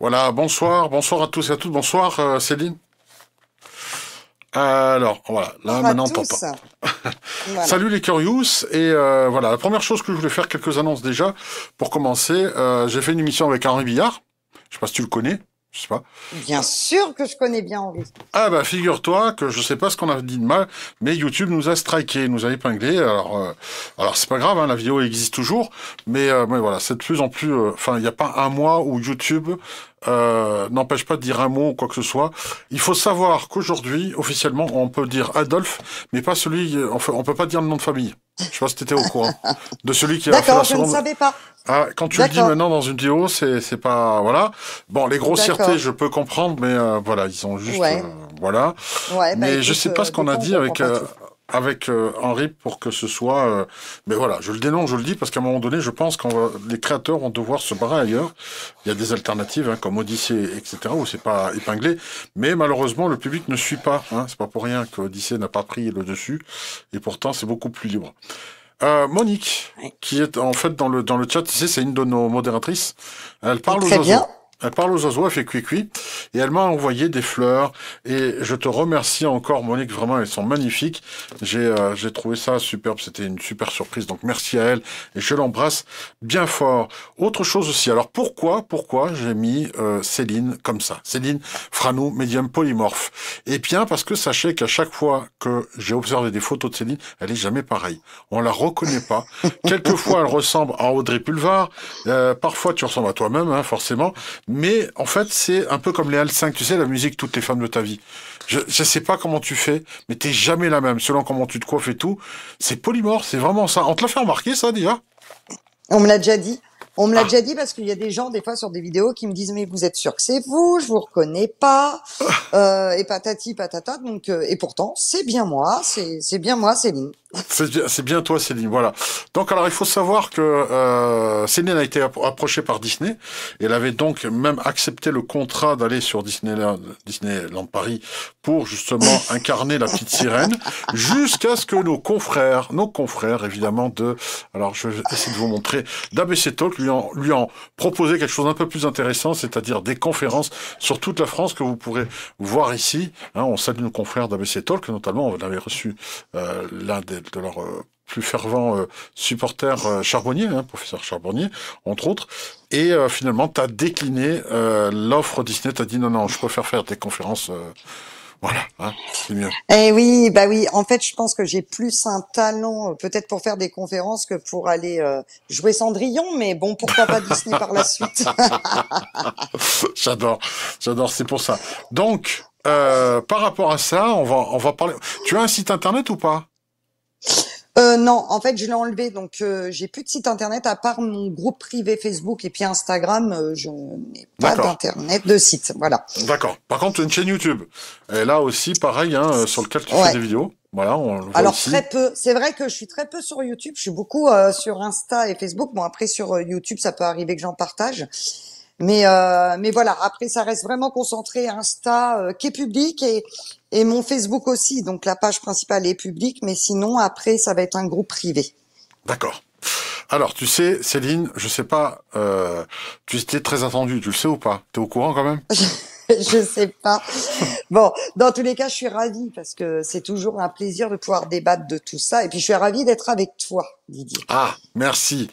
Voilà, bonsoir, bonsoir à tous et à toutes, bonsoir euh, Céline. Alors, voilà, là maintenant on pas. Salut les Curious, et euh, voilà, la première chose que je voulais faire, quelques annonces déjà, pour commencer, euh, j'ai fait une émission avec Henri Billard, je sais pas si tu le connais je sais pas. Bien sûr que je connais bien Henri. Ah bah figure-toi que je sais pas ce qu'on a dit de mal, mais YouTube nous a strikés, nous a épinglé. Alors euh, alors c'est pas grave, hein, la vidéo existe toujours, euh, mais, voilà, c'est de plus en plus. Euh, enfin, il n'y a pas un mois où YouTube euh, n'empêche pas de dire un mot ou quoi que ce soit. Il faut savoir qu'aujourd'hui, officiellement, on peut dire Adolphe, mais pas celui, euh, enfin, on peut pas dire le nom de famille. Je sais pas si t'étais au courant de celui qui a fait la je ne savais pas. Ah, quand tu le dis maintenant dans une vidéo, c'est pas voilà. Bon, les grossièretés, je peux comprendre, mais euh, voilà, ils ont juste voilà. Bah, mais je sais pas ce qu'on a dit avec avec euh, Henri pour que ce soit. Euh, mais voilà, je le dénonce, je le dis parce qu'à un moment donné, je pense que les créateurs vont devoir se barrer ailleurs. Il y a des alternatives hein, comme Odyssée, etc. où c'est pas épinglé, mais malheureusement le public ne suit pas. Hein. C'est pas pour rien que n'a pas pris le dessus et pourtant c'est beaucoup plus libre. Euh, Monique, qui est en fait dans le dans le chat sais, c'est une de nos modératrices. Elle parle aux Bien. Elle parle aux oiseaux, elle fait cuicui, et elle m'a envoyé des fleurs. Et je te remercie encore, Monique, vraiment, elles sont magnifiques. Euh, j'ai trouvé ça superbe, c'était une super surprise, donc merci à elle, et je l'embrasse bien fort. Autre chose aussi, alors pourquoi, pourquoi j'ai mis euh, Céline comme ça Céline Frano, médium polymorphe. Eh bien, parce que sachez qu'à chaque fois que j'ai observé des photos de Céline, elle est jamais pareille. On la reconnaît pas. Quelquefois, elle ressemble à Audrey Pulvar. Euh, parfois, tu ressembles à toi-même, hein, forcément. Mais en fait, c'est un peu comme les Halles 5, tu sais, la musique, toutes les femmes de ta vie. Je ne sais pas comment tu fais, mais t'es jamais la même, selon comment tu te coiffes et tout. C'est polymorphe, c'est vraiment ça. On te l'a fait remarquer, ça, déjà On me l'a déjà dit. On me l'a ah. déjà dit parce qu'il y a des gens des fois sur des vidéos qui me disent mais vous êtes sûr que c'est vous, je vous reconnais pas ah. euh, et patati patata donc euh, et pourtant c'est bien moi, c'est bien moi Céline. C'est bien toi Céline, voilà. Donc alors il faut savoir que euh, Céline a été approchée par Disney et elle avait donc même accepté le contrat d'aller sur Disneyland, Disneyland Paris pour justement incarner la petite sirène jusqu'à ce que nos confrères, nos confrères évidemment de, alors je vais essayer de vous montrer, d'ABC Talk lui lui en, proposer quelque chose d'un peu plus intéressant, c'est-à-dire des conférences sur toute la France que vous pourrez voir ici. Hein. on salue nos confrères d'ABC Talk, notamment on avait reçu euh, l'un de, leurs euh, plus fervents euh, supporters Charbonnier, professeur Charbonnier, entre autres. Et finalement, tu as décliné l'offre Disney, tu as dit non, non, je préfère faire des conférences. Voilà, hein, c'est mieux. Eh oui, bah oui. En fait, je pense que j'ai plus un talent, euh, peut-être pour faire des conférences que pour aller euh, jouer Cendrillon, mais bon, pourquoi pas Disney par la suite J'adore, j'adore. C'est pour ça. Donc, euh, par rapport à ça, on va, on va parler. Tu as un site internet ou pas euh, non, en fait, je l'ai enlevé, donc euh, j'ai plus de site internet à part mon groupe privé Facebook et puis Instagram. Euh, je n'ai pas d'internet, de site, voilà. D'accord. Par contre, une chaîne YouTube. Et là aussi, pareil, hein, euh, sur lequel tu fais des vidéos. Voilà, Alors très peu. C'est vrai que je suis très peu sur YouTube. Je suis beaucoup euh, sur Insta et Facebook. Bon, après sur YouTube, ça peut arriver que j'en partage. Mais euh, mais voilà, après ça reste vraiment concentré Insta euh, qui est public et et mon Facebook aussi. Donc la page principale est publique, mais sinon après ça va être un groupe privé. D'accord. Alors tu sais Céline, je sais pas, euh, tu étais très attendue, tu le sais ou pas T'es au courant quand même je sais pas. Bon, dans tous les cas, je suis ravie parce que c'est toujours un plaisir de pouvoir débattre de tout ça. Et puis, je suis ravie d'être avec toi, Didier. Ah, merci.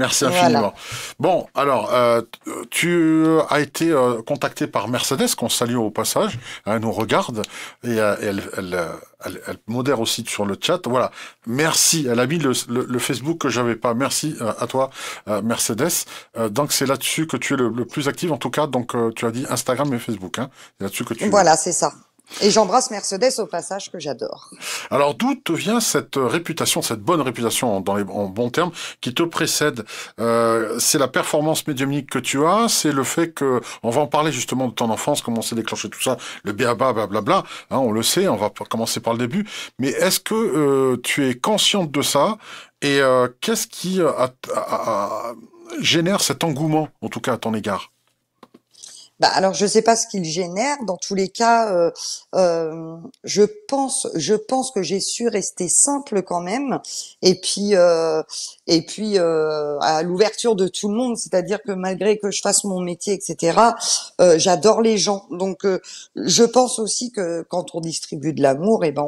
Merci infiniment. Bon, alors, euh, tu as été euh, contacté par Mercedes, qu'on salue au passage. Hein, elle nous regarde et euh, euh, elle, elle, modère aussi sur le chat. Voilà. Merci. Elle a mis le, Facebook que j'avais pas. Merci à toi, Mercedes. donc, c'est là-dessus que tu es le, plus actif, en tout cas. Donc, tu as dit Instagram et Facebook. Hein. C'est là-dessus que tu. Voilà, c'est ça. Et j'embrasse Mercedes au passage que j'adore. Alors d'où te vient cette réputation, cette bonne réputation dans en bons termes qui te précède euh, C'est la performance médiumnique que tu as, c'est le fait que on va en parler justement de ton enfance, comment c'est déclenché tout ça, le BABA, blablabla. Hein, on le sait, on va commencer par le début. Mais est-ce que euh, tu es consciente de ça et euh, qu'est-ce qui euh, génère cet engouement, en tout cas à ton égard bah, alors je ne sais pas ce qu'il génère. Dans tous les cas, euh, euh, je pense, je pense que j'ai su rester simple quand même. Et puis, euh, et puis à l'ouverture de tout le monde, c'est-à-dire que malgré que je fasse mon métier, etc., j'adore les gens. Donc, je pense aussi que quand on distribue de l'amour, et eh ben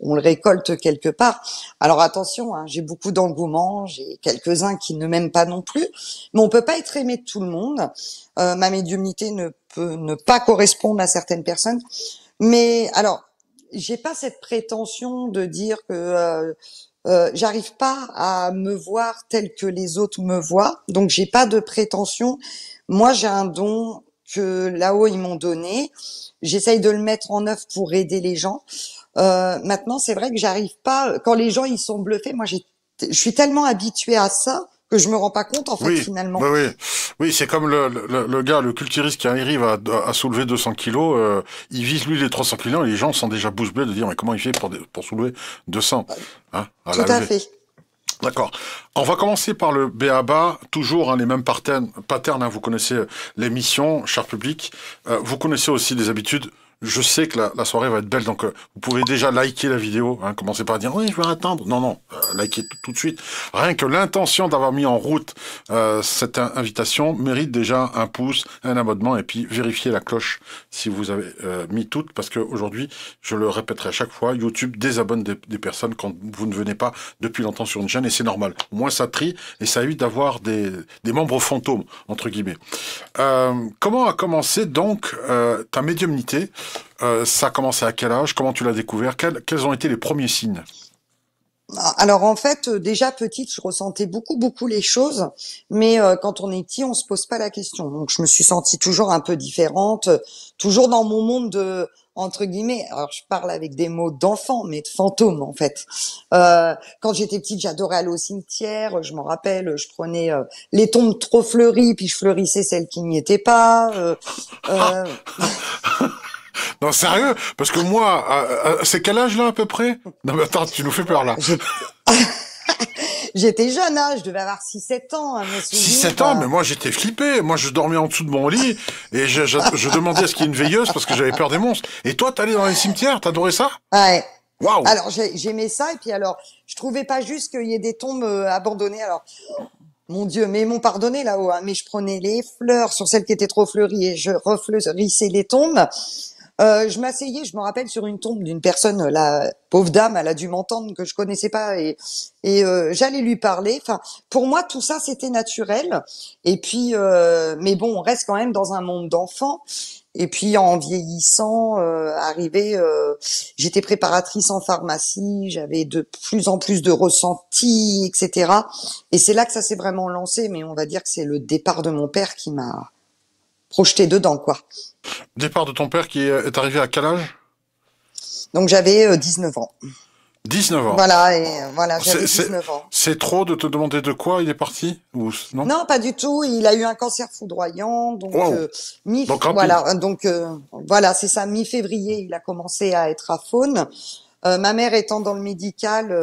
on, le récolte quelque part. Alors attention, hein, j'ai beaucoup d'engouement, j'ai quelques uns qui ne m'aiment pas non plus, mais on peut pas être aimé de tout le monde. ma médiumnité ne ne pas correspondre à certaines personnes. Mais alors, j'ai pas cette prétention de dire que euh, euh, j'arrive pas à me voir tel que les autres me voient, donc j'ai pas de prétention. Moi, j'ai un don que là-haut ils m'ont donné. J'essaye de le mettre en œuvre pour aider les gens. Euh, maintenant, c'est vrai que j'arrive pas. Quand les gens ils sont bluffés, moi je suis tellement habituée à ça que je me rends pas compte en fait finalement. Bah oui, oui, c'est comme le, le, gars, le culturiste qui arrive à, soulever 200 kilos, euh, il vise lui les 300 kilos, et les gens sont déjà bouche de dire mais comment il fait pour, pour soulever 200 bah, hein, Tout à fait. D'accord. On va commencer par le BABA, toujours hein, les mêmes patterns. Hein, vous connaissez euh, l'émission, cher public. Euh, vous connaissez aussi les habitudes je sais que la, soirée va être belle, donc euh, vous pouvez déjà liker la vidéo. Hein, commencez pas dire oui, je vais attendre. Non, non, euh, likez tout, de suite. Rien que l'intention d'avoir mis en route euh, cette invitation mérite déjà un pouce, un abonnement, et puis vérifiez la cloche si vous avez mis toutes, parce qu'aujourd'hui, je le répéterai à chaque fois, YouTube désabonne des, personnes quand vous ne venez pas depuis longtemps sur une chaîne, et c'est normal. Au moins, ça trie et ça évite d'avoir des, des, membres fantômes entre guillemets. comment a commencé donc ta médiumnité? Euh, ça a commencé à quel âge Comment tu l'as découvert quels, ont été les premiers signes ah, alors en fait, euh, déjà petite, je ressentais beaucoup beaucoup les choses, mais euh, quand on est petit, on se pose pas la question. Donc je me suis sentie toujours un peu différente, toujours dans mon monde de entre guillemets. Alors je parle avec des mots d'enfant, mais de fantôme en fait. quand j'étais petite, j'adorais aller au cimetière. Je m'en rappelle, je prenais les tombes trop fleuries, puis je fleurissais celles qui n'y étaient pas. Non, sérieux Parce que moi, c'est quel âge là à peu près Non, mais attends, tu nous fais peur là. j'étais jeune, hein, je devais avoir 6-7 ans. 6-7 hein, ans, mais moi j'étais flippé. Moi je dormais en dessous de mon lit et je, demandais à ce qu'il y ait une veilleuse parce que j'avais peur des monstres. Et toi, t'allais dans les cimetières, t'adorais ça Ouais. Wow. Alors j'aimais ça et puis alors je trouvais pas juste qu'il y ait des tombes euh, abandonnées. Alors mon Dieu, mais ils m'ont pardonné là-haut. Hein, mais je prenais les fleurs sur celles qui étaient trop fleuries et je refleurissais les tombes. Euh, je m'asseyais, je me rappelle, sur une tombe d'une personne, euh, la pauvre dame, elle a dû m'entendre que je connaissais pas, et, et euh, j'allais lui parler. Enfin, pour moi, tout ça, c'était naturel. Et puis, euh, mais bon, on reste quand même dans un monde d'enfants. Et puis, en vieillissant, arrivé, j'étais préparatrice en pharmacie, j'avais de plus en plus de ressentis, etc. Et c'est là que ça s'est vraiment lancé. Mais on va dire que c'est le départ de mon père qui m'a projeté dedans, quoi. Départ de ton père qui est arrivé à quel âge Donc j'avais 19 euh, ans. 19 ans. Voilà, et euh, voilà, j'avais 19 ans. C'est trop de te demander de quoi il est parti ou non Non, pas du tout. Il a eu un cancer foudroyant, donc euh, mi voilà, donc voilà, c'est ça. Mi-février, il a commencé à être à faune. ma mère étant dans le médical,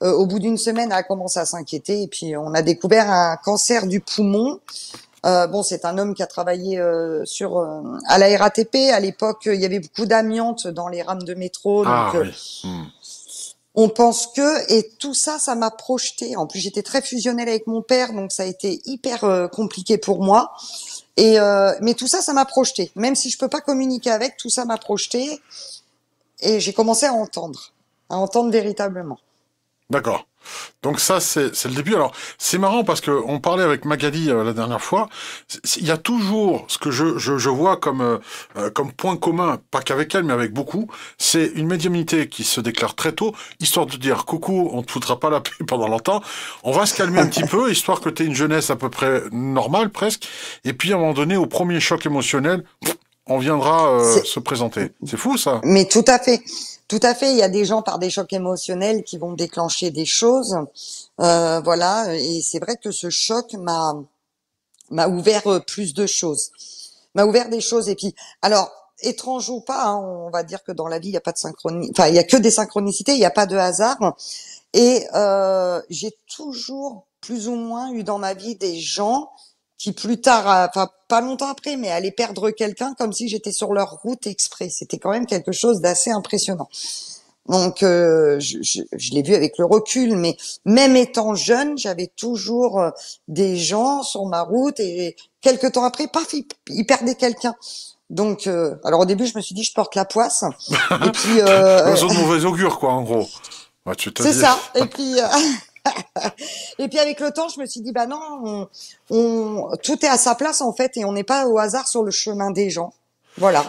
au bout d'une semaine, elle a commencé à s'inquiéter et puis on a découvert un cancer du poumon euh, bon, c'est un homme qui a travaillé euh, sur euh, à la RATP. À l'époque, il y avait beaucoup d'amiante dans les rames de métro. Ah, on pense que et tout ça, ça m'a projeté. En plus, j'étais très fusionnelle avec mon père, donc ça a été hyper compliqué pour moi. Et mais tout ça, ça m'a projeté. Même si je peux pas communiquer avec, tout ça m'a projeté. Et j'ai commencé à entendre, à entendre véritablement. D'accord. Donc ça, c'est le début. Alors, c'est marrant parce qu'on parlait avec Magali euh, la dernière fois. Il y a toujours ce que je, vois comme, euh, euh, comme point commun, pas qu'avec elle, mais avec beaucoup, c'est une médiumnité qui se déclare très tôt, histoire de dire, coucou, on te foutra pas la paix pendant longtemps, on va se calmer un petit peu, histoire que tu aies une jeunesse à peu près normale, presque. Et puis, à un moment donné, au premier choc émotionnel, on viendra se présenter. C'est fou, ça Mais tout à fait. Tout à fait. Il y a des gens par des chocs émotionnels qui vont déclencher des choses. Euh, voilà. Et c'est vrai que ce choc m'a m'a ouvert euh, plus de choses. M'a ouvert des choses. Et puis, alors, étrange ou pas, hein, on va dire que dans la vie, il n'y a pas de synchronie. Enfin, il y a que des synchronicités. Il n'y a pas de hasard. Et euh, j'ai toujours plus ou moins eu dans ma vie des gens qui plus tard, enfin pas longtemps après, mais allaient perdre quelqu'un comme si j'étais sur leur route exprès. C'était quand même quelque chose d'assez impressionnant. Donc, euh, je, je, je l'ai vu avec le recul, mais même étant jeune, j'avais toujours euh, des gens sur ma route et quelques temps après, paf, ils, perdaient quelqu'un. Donc, euh, alors au début, je me suis dit, je porte la poisse. et puis, euh, de mauvais augure, quoi, en gros. c'est ça. Et puis, et puis avec le temps, je me suis dit, bah non, on, tout est à sa place en fait, et on n'est pas au hasard sur le chemin des gens. Voilà.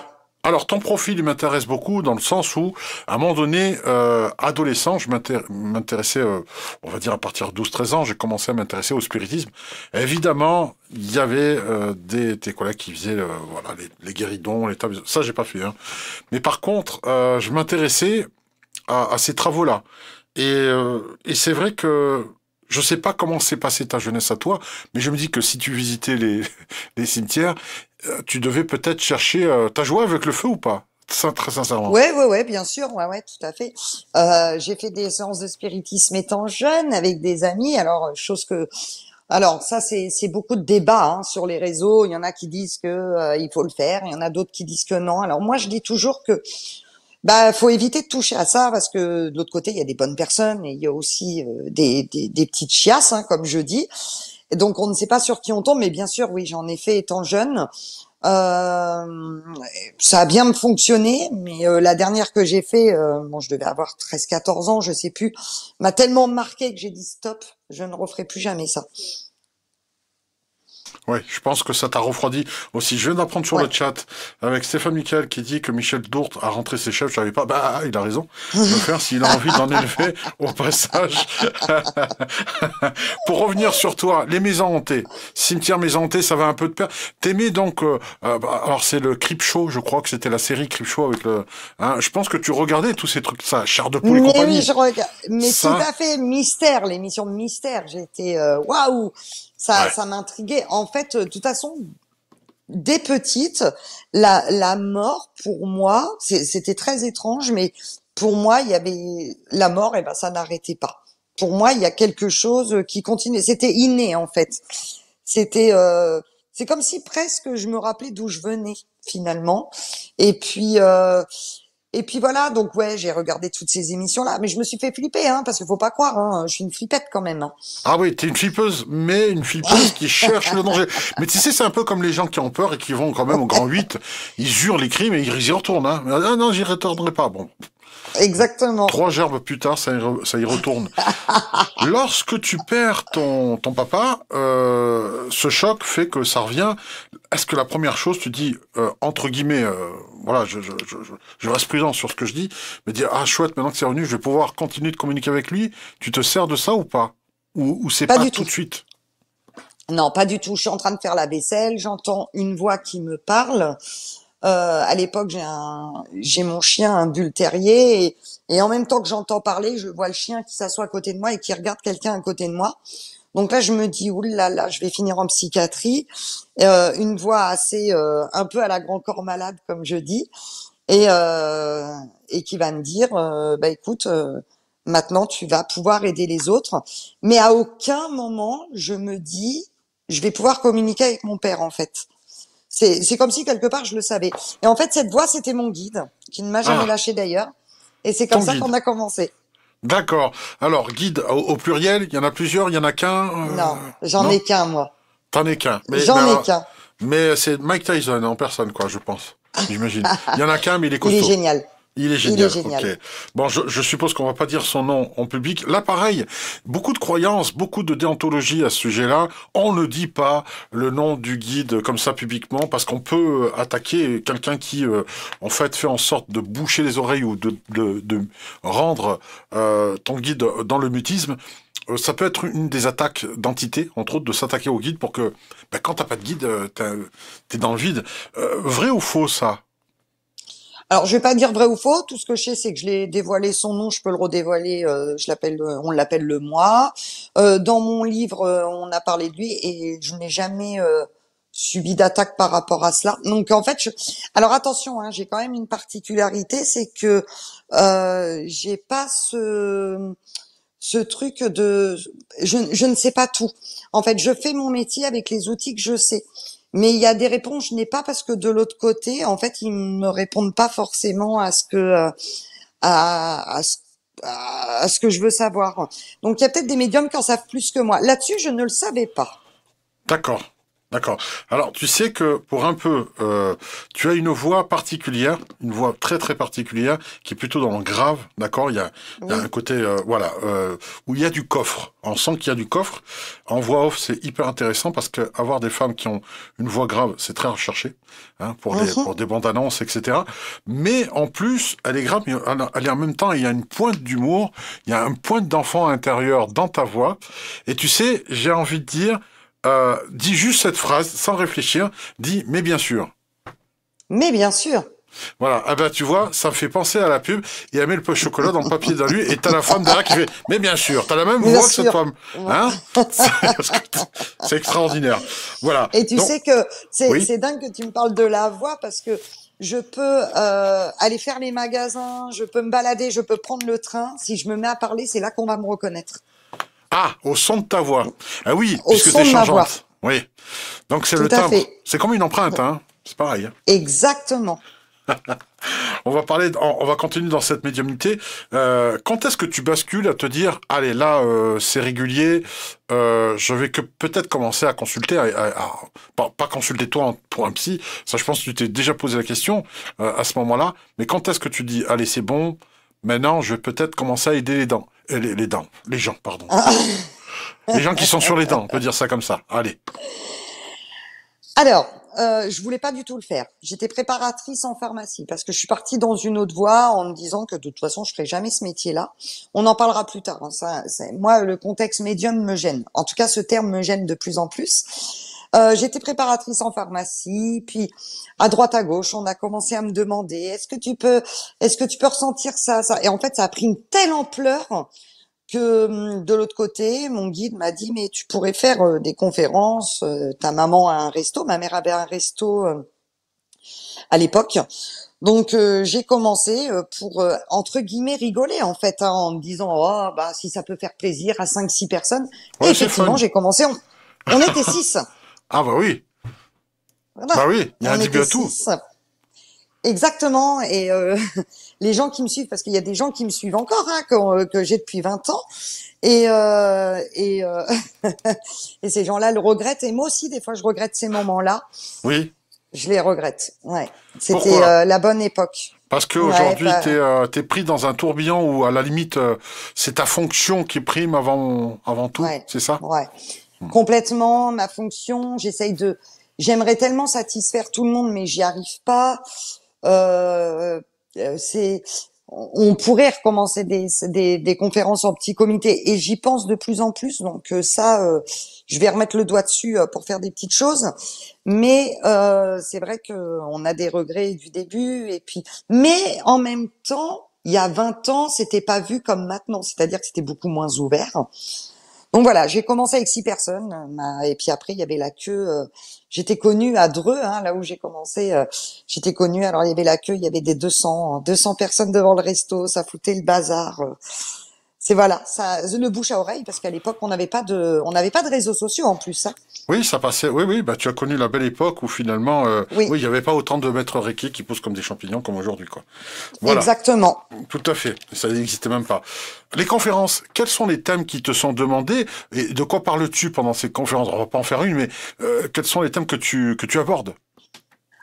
Alors, ton profil m'intéresse beaucoup dans le sens où, à un moment donné, euh, adolescent, je m'intéressais, euh, on va dire à partir de 12-13 ans, j'ai commencé à m'intéresser au spiritisme. Évidemment, il y avait euh, des tes collègues qui faisaient voilà, les, guéridons, les tables, ça j'ai pas fait. Hein. Mais par contre, je m'intéressais à, à ces travaux-là. Et, euh, et c'est vrai que je sais pas comment s'est passée ta jeunesse à toi, mais je me dis que si tu visitais les, les cimetières, euh, tu devais peut-être chercher. Euh, ta joie avec le feu ou pas Très sincèrement. Ouais, ouais, ouais, bien sûr, ouais, ouais, tout à fait. Euh, j'ai fait des séances de spiritisme étant jeune avec des amis. Alors, chose que, alors ça, c'est beaucoup de débats hein, sur les réseaux. Il y en a qui disent que il faut le faire, il y en a d'autres qui disent que non. Alors moi, je dis toujours que bah, faut éviter de toucher à ça parce que de l'autre côté, il y a des bonnes personnes et il y a aussi euh, des, des, petites chiasses, hein, comme je dis. donc, on ne sait pas sur qui on tombe, mais bien sûr, oui, j'en ai fait étant jeune. Euh, ça a bien fonctionné, mais euh, la dernière que j'ai fait, je devais avoir 13-14 ans, je sais plus, m'a tellement marqué que j'ai dit stop, je ne referai plus jamais ça. Oui, je pense que ça t'a refroidi aussi. Je viens d'apprendre sur le chat avec Stéphane Michael qui dit que Michel Dourte a rentré ses chefs. Je savais pas. Bah, il a raison faire s'il a envie d'en élever au passage. Pour revenir sur toi, les maisons hantées, cimetière maison hantée, ça va un peu de peur. T'aimais donc, euh, euh, bah, alors c'est le Crip Show, je crois que c'était la série Crip Show avec le. Hein. je pense que tu regardais tous ces trucs, ça, Char de poule compagnie. Oui, je regarde. Mais tout à fait mystère, l'émission mystère. J'étais euh, waouh. Ça, ça m'intriguait. En fait, euh, de toute façon, dès petite, la, la mort pour moi, c'était très étrange, mais pour moi, il y avait la mort, et eh ben ça n'arrêtait pas. Pour moi, il y a quelque chose euh, qui continuait. C'était inné en fait. C'était, euh, c'est comme si presque je me rappelais d'où je venais finalement. Et puis. Et puis voilà, donc ouais, j'ai regardé toutes ces émissions-là, mais je me suis fait flipper, hein, parce qu'il faut pas croire, hein, je suis une flippette quand même. Hein. Ah oui, es une flippeuse, mais une flippeuse qui cherche le danger. Mais tu sais, c'est un peu comme les gens qui ont peur et qui vont quand même au grand 8, ils jurent les crimes et ils y retournent. Hein. Ah non, j'y retournerai pas, bon. Exactement. Trois gerbes plus tard, ça y, retourne. Lorsque tu perds ton, papa, euh, ce choc fait que ça revient. Est-ce que la première chose, tu dis, euh, entre guillemets, euh, voilà, je, reste prudent sur ce que je dis, mais dire, ah chouette, maintenant que c'est revenu, je vais pouvoir continuer de communiquer avec lui, tu te sers de ça ou pas Ou, c'est pas, tout, tout de suite non, pas du tout. Je suis en train de faire la vaisselle, j'entends une voix qui me parle. Euh, à l'époque, j'ai mon chien, un bull terrier, et, en même temps que j'entends parler, je vois le chien qui s'assoit à côté de moi et qui regarde quelqu'un à côté de moi. Donc là, je me dis, oulala, là là, je vais finir en psychiatrie. Euh, une voix assez, euh, un peu à la grand corps malade, comme je dis, et, et qui va me dire, bah écoute, maintenant tu vas pouvoir aider les autres. Mais à aucun moment je me dis, je vais pouvoir communiquer avec mon père en fait. C'est comme si quelque part je le savais. Et en fait, cette voix, c'était mon guide, qui ne m'a ah. jamais lâché d'ailleurs. Et c'est comme ça qu'on a commencé. D'accord. Alors, guide au, pluriel, il y en a plusieurs, il y en a qu'un euh, Non, j'en ai qu'un, moi. T'en es qu'un. J'en ai qu'un. Mais c'est Mike Tyson en personne, quoi, je pense. J'imagine. Il y en a qu'un, mais il est costaud. Il est génial. Il est génial. Bon, je, suppose qu'on va pas dire son nom en public. Là, pareil, beaucoup de croyances, beaucoup de déontologie à ce sujet-là. On ne dit pas le nom du guide comme ça publiquement parce qu'on peut euh, attaquer quelqu'un qui, euh, en fait, fait en sorte de boucher les oreilles ou de, rendre euh, ton guide dans le mutisme ça peut être une des attaques d'entité, entre autres, de s'attaquer au guide pour que, ben, quand t'as pas de guide, t'es dans le vide. vrai ou faux ça alors, je vais pas dire vrai ou faux. Tout ce que je sais, c'est que je l'ai dévoilé son nom. Je peux le redévoiler. Euh, je l'appelle, euh, on l'appelle le moi. Euh, dans mon livre, on a parlé de lui et je n'ai jamais subi d'attaque par rapport à cela. Donc, en fait, alors attention, hein, j'ai quand même une particularité, c'est que j'ai pas ce truc de je, je ne sais pas tout. En fait, je fais mon métier avec les outils que je sais. Mais il y a des réponses je n'ai pas parce que de l'autre côté, en fait, ils me répondent pas forcément à ce que euh, à, à ce que je veux savoir. Donc il y a peut-être des médiums qui en savent plus que moi. Là-dessus, je ne le savais pas. D'accord. D'accord. Alors, tu sais que pour un peu, euh, tu as une voix particulière, une voix très très particulière, qui est plutôt dans le grave, d'accord il, y a, un côté, euh, voilà, euh, où il y a du coffre. On sent qu'il y a du coffre. En voix off, c'est hyper intéressant parce qu'avoir des femmes qui ont une voix grave, c'est très recherché hein, pour, des, mhm. pour des bandes annonces, etc. Mais en plus, elle est grave, mais elle est en même temps, il y a une pointe d'humour, il y a un pointe d'enfant intérieur dans ta voix. Et tu sais, j'ai envie de dire euh, dit juste cette phrase sans réfléchir, dit mais bien sûr. Mais bien sûr. Voilà, ah ben tu vois, ça me fait penser à la pub, il a mis le pot chocolat dans le papier d'alu, et t'as la femme derrière qui fait « Mais bien sûr, t'as la même voix que cette femme hein !» C'est extraordinaire. Voilà. Et tu sais que c'est dingue que tu me parles de la voix, parce que je peux euh, aller faire les magasins, je peux me balader, je peux prendre le train. Si je me mets à parler, c'est là qu'on va me reconnaître. Ah, au son de ta voix. Ah oui, puisque t'es changeante. Oui. Donc c'est le timbre. C'est comme une empreinte, hein. C'est pareil. Hein. Exactement. on va parler, on va continuer dans cette médiumnité. Euh, quand est-ce que tu bascules à te dire, allez là, euh, c'est régulier, euh, je vais que peut-être commencer à consulter, à, pas, pas, consulter toi pour un psy, ça je pense que tu t'es déjà posé la question à ce moment-là. Mais quand est-ce que tu dis, allez c'est bon, Maintenant, je vais peut-être commencer à aider les dents. Euh, les, les dents. Les gens, pardon. les gens qui sont sur les dents, on peut dire ça comme ça. Allez. Alors, euh, je voulais pas du tout le faire. J'étais préparatrice en pharmacie parce que je suis partie dans une autre voie en me disant que de toute façon je ferai jamais ce métier-là. On en parlera plus tard. Hein, moi, le contexte médium me gêne. En tout cas, ce terme me gêne de plus en plus. Euh, j'étais préparatrice en pharmacie, puis à droite à gauche, on a commencé à me demander est-ce que tu peux, est-ce que tu peux ressentir ça, ça Et en fait, ça a pris une telle ampleur que hum, de l'autre côté, mon guide m'a dit mais tu pourrais faire euh, des conférences. Euh, ta maman a un resto, ma mère avait un resto à l'époque. Donc j'ai commencé pour entre guillemets rigoler en fait hein, en me disant oh bah si ça peut faire plaisir à 5 six personnes. Et effectivement j'ai commencé on, on était six. Ah bah oui. ah Bah oui, il y a un début tout Exactement. Et euh, les gens qui me suivent, parce qu'il y a des gens qui me suivent encore, hein, que, euh, que j'ai depuis 20 ans, et euh, et, et ces gens-là le regrettent. Et moi aussi, des fois, je regrette ces moments-là. Oui. Je les regrette. Ouais. C'était la bonne époque. Parce qu'aujourd'hui, bah tu es, pris dans un tourbillon où, à la limite, c'est ta fonction qui prime avant, avant tout, c'est ça Ouais complètement ma fonction. J'essaye de, j'aimerais tellement satisfaire tout le monde, mais j'y arrive pas. Euh, euh, c'est, on pourrait recommencer des, des, des, conférences en petit comité et j'y pense de plus en plus. Donc euh, ça, je vais remettre le doigt dessus pour faire des petites choses. Mais c'est vrai que on a des regrets du début et puis, mais en même temps, il y a 20 ans, c'était pas vu comme maintenant. C'est-à-dire que c'était beaucoup moins ouvert. Donc voilà, j'ai commencé avec six personnes, euh, et puis après il y avait la queue. Euh, j'étais connue à Dreux, hein, là où j'ai commencé. Euh, j'étais connue. Alors il y avait la queue, il y avait des 200, 200 personnes devant le resto, ça foutait le bazar c'est voilà, ça, ne bouche à oreille, parce qu'à l'époque, on n'avait pas de, on n'avait pas de réseaux sociaux en plus. Hein. Oui, ça passait. Oui, oui. Bah, tu as connu la belle époque où finalement, euh, oui, il n'y avait pas autant de maîtres reiki qui poussent comme des champignons comme aujourd'hui, quoi. Voilà. Exactement. Tout à fait. Ça n'existait même pas. Les conférences. Quels sont les thèmes qui te sont demandés et de quoi parles-tu pendant ces conférences On va pas en faire une, mais euh, quels sont les thèmes que tu que tu abordes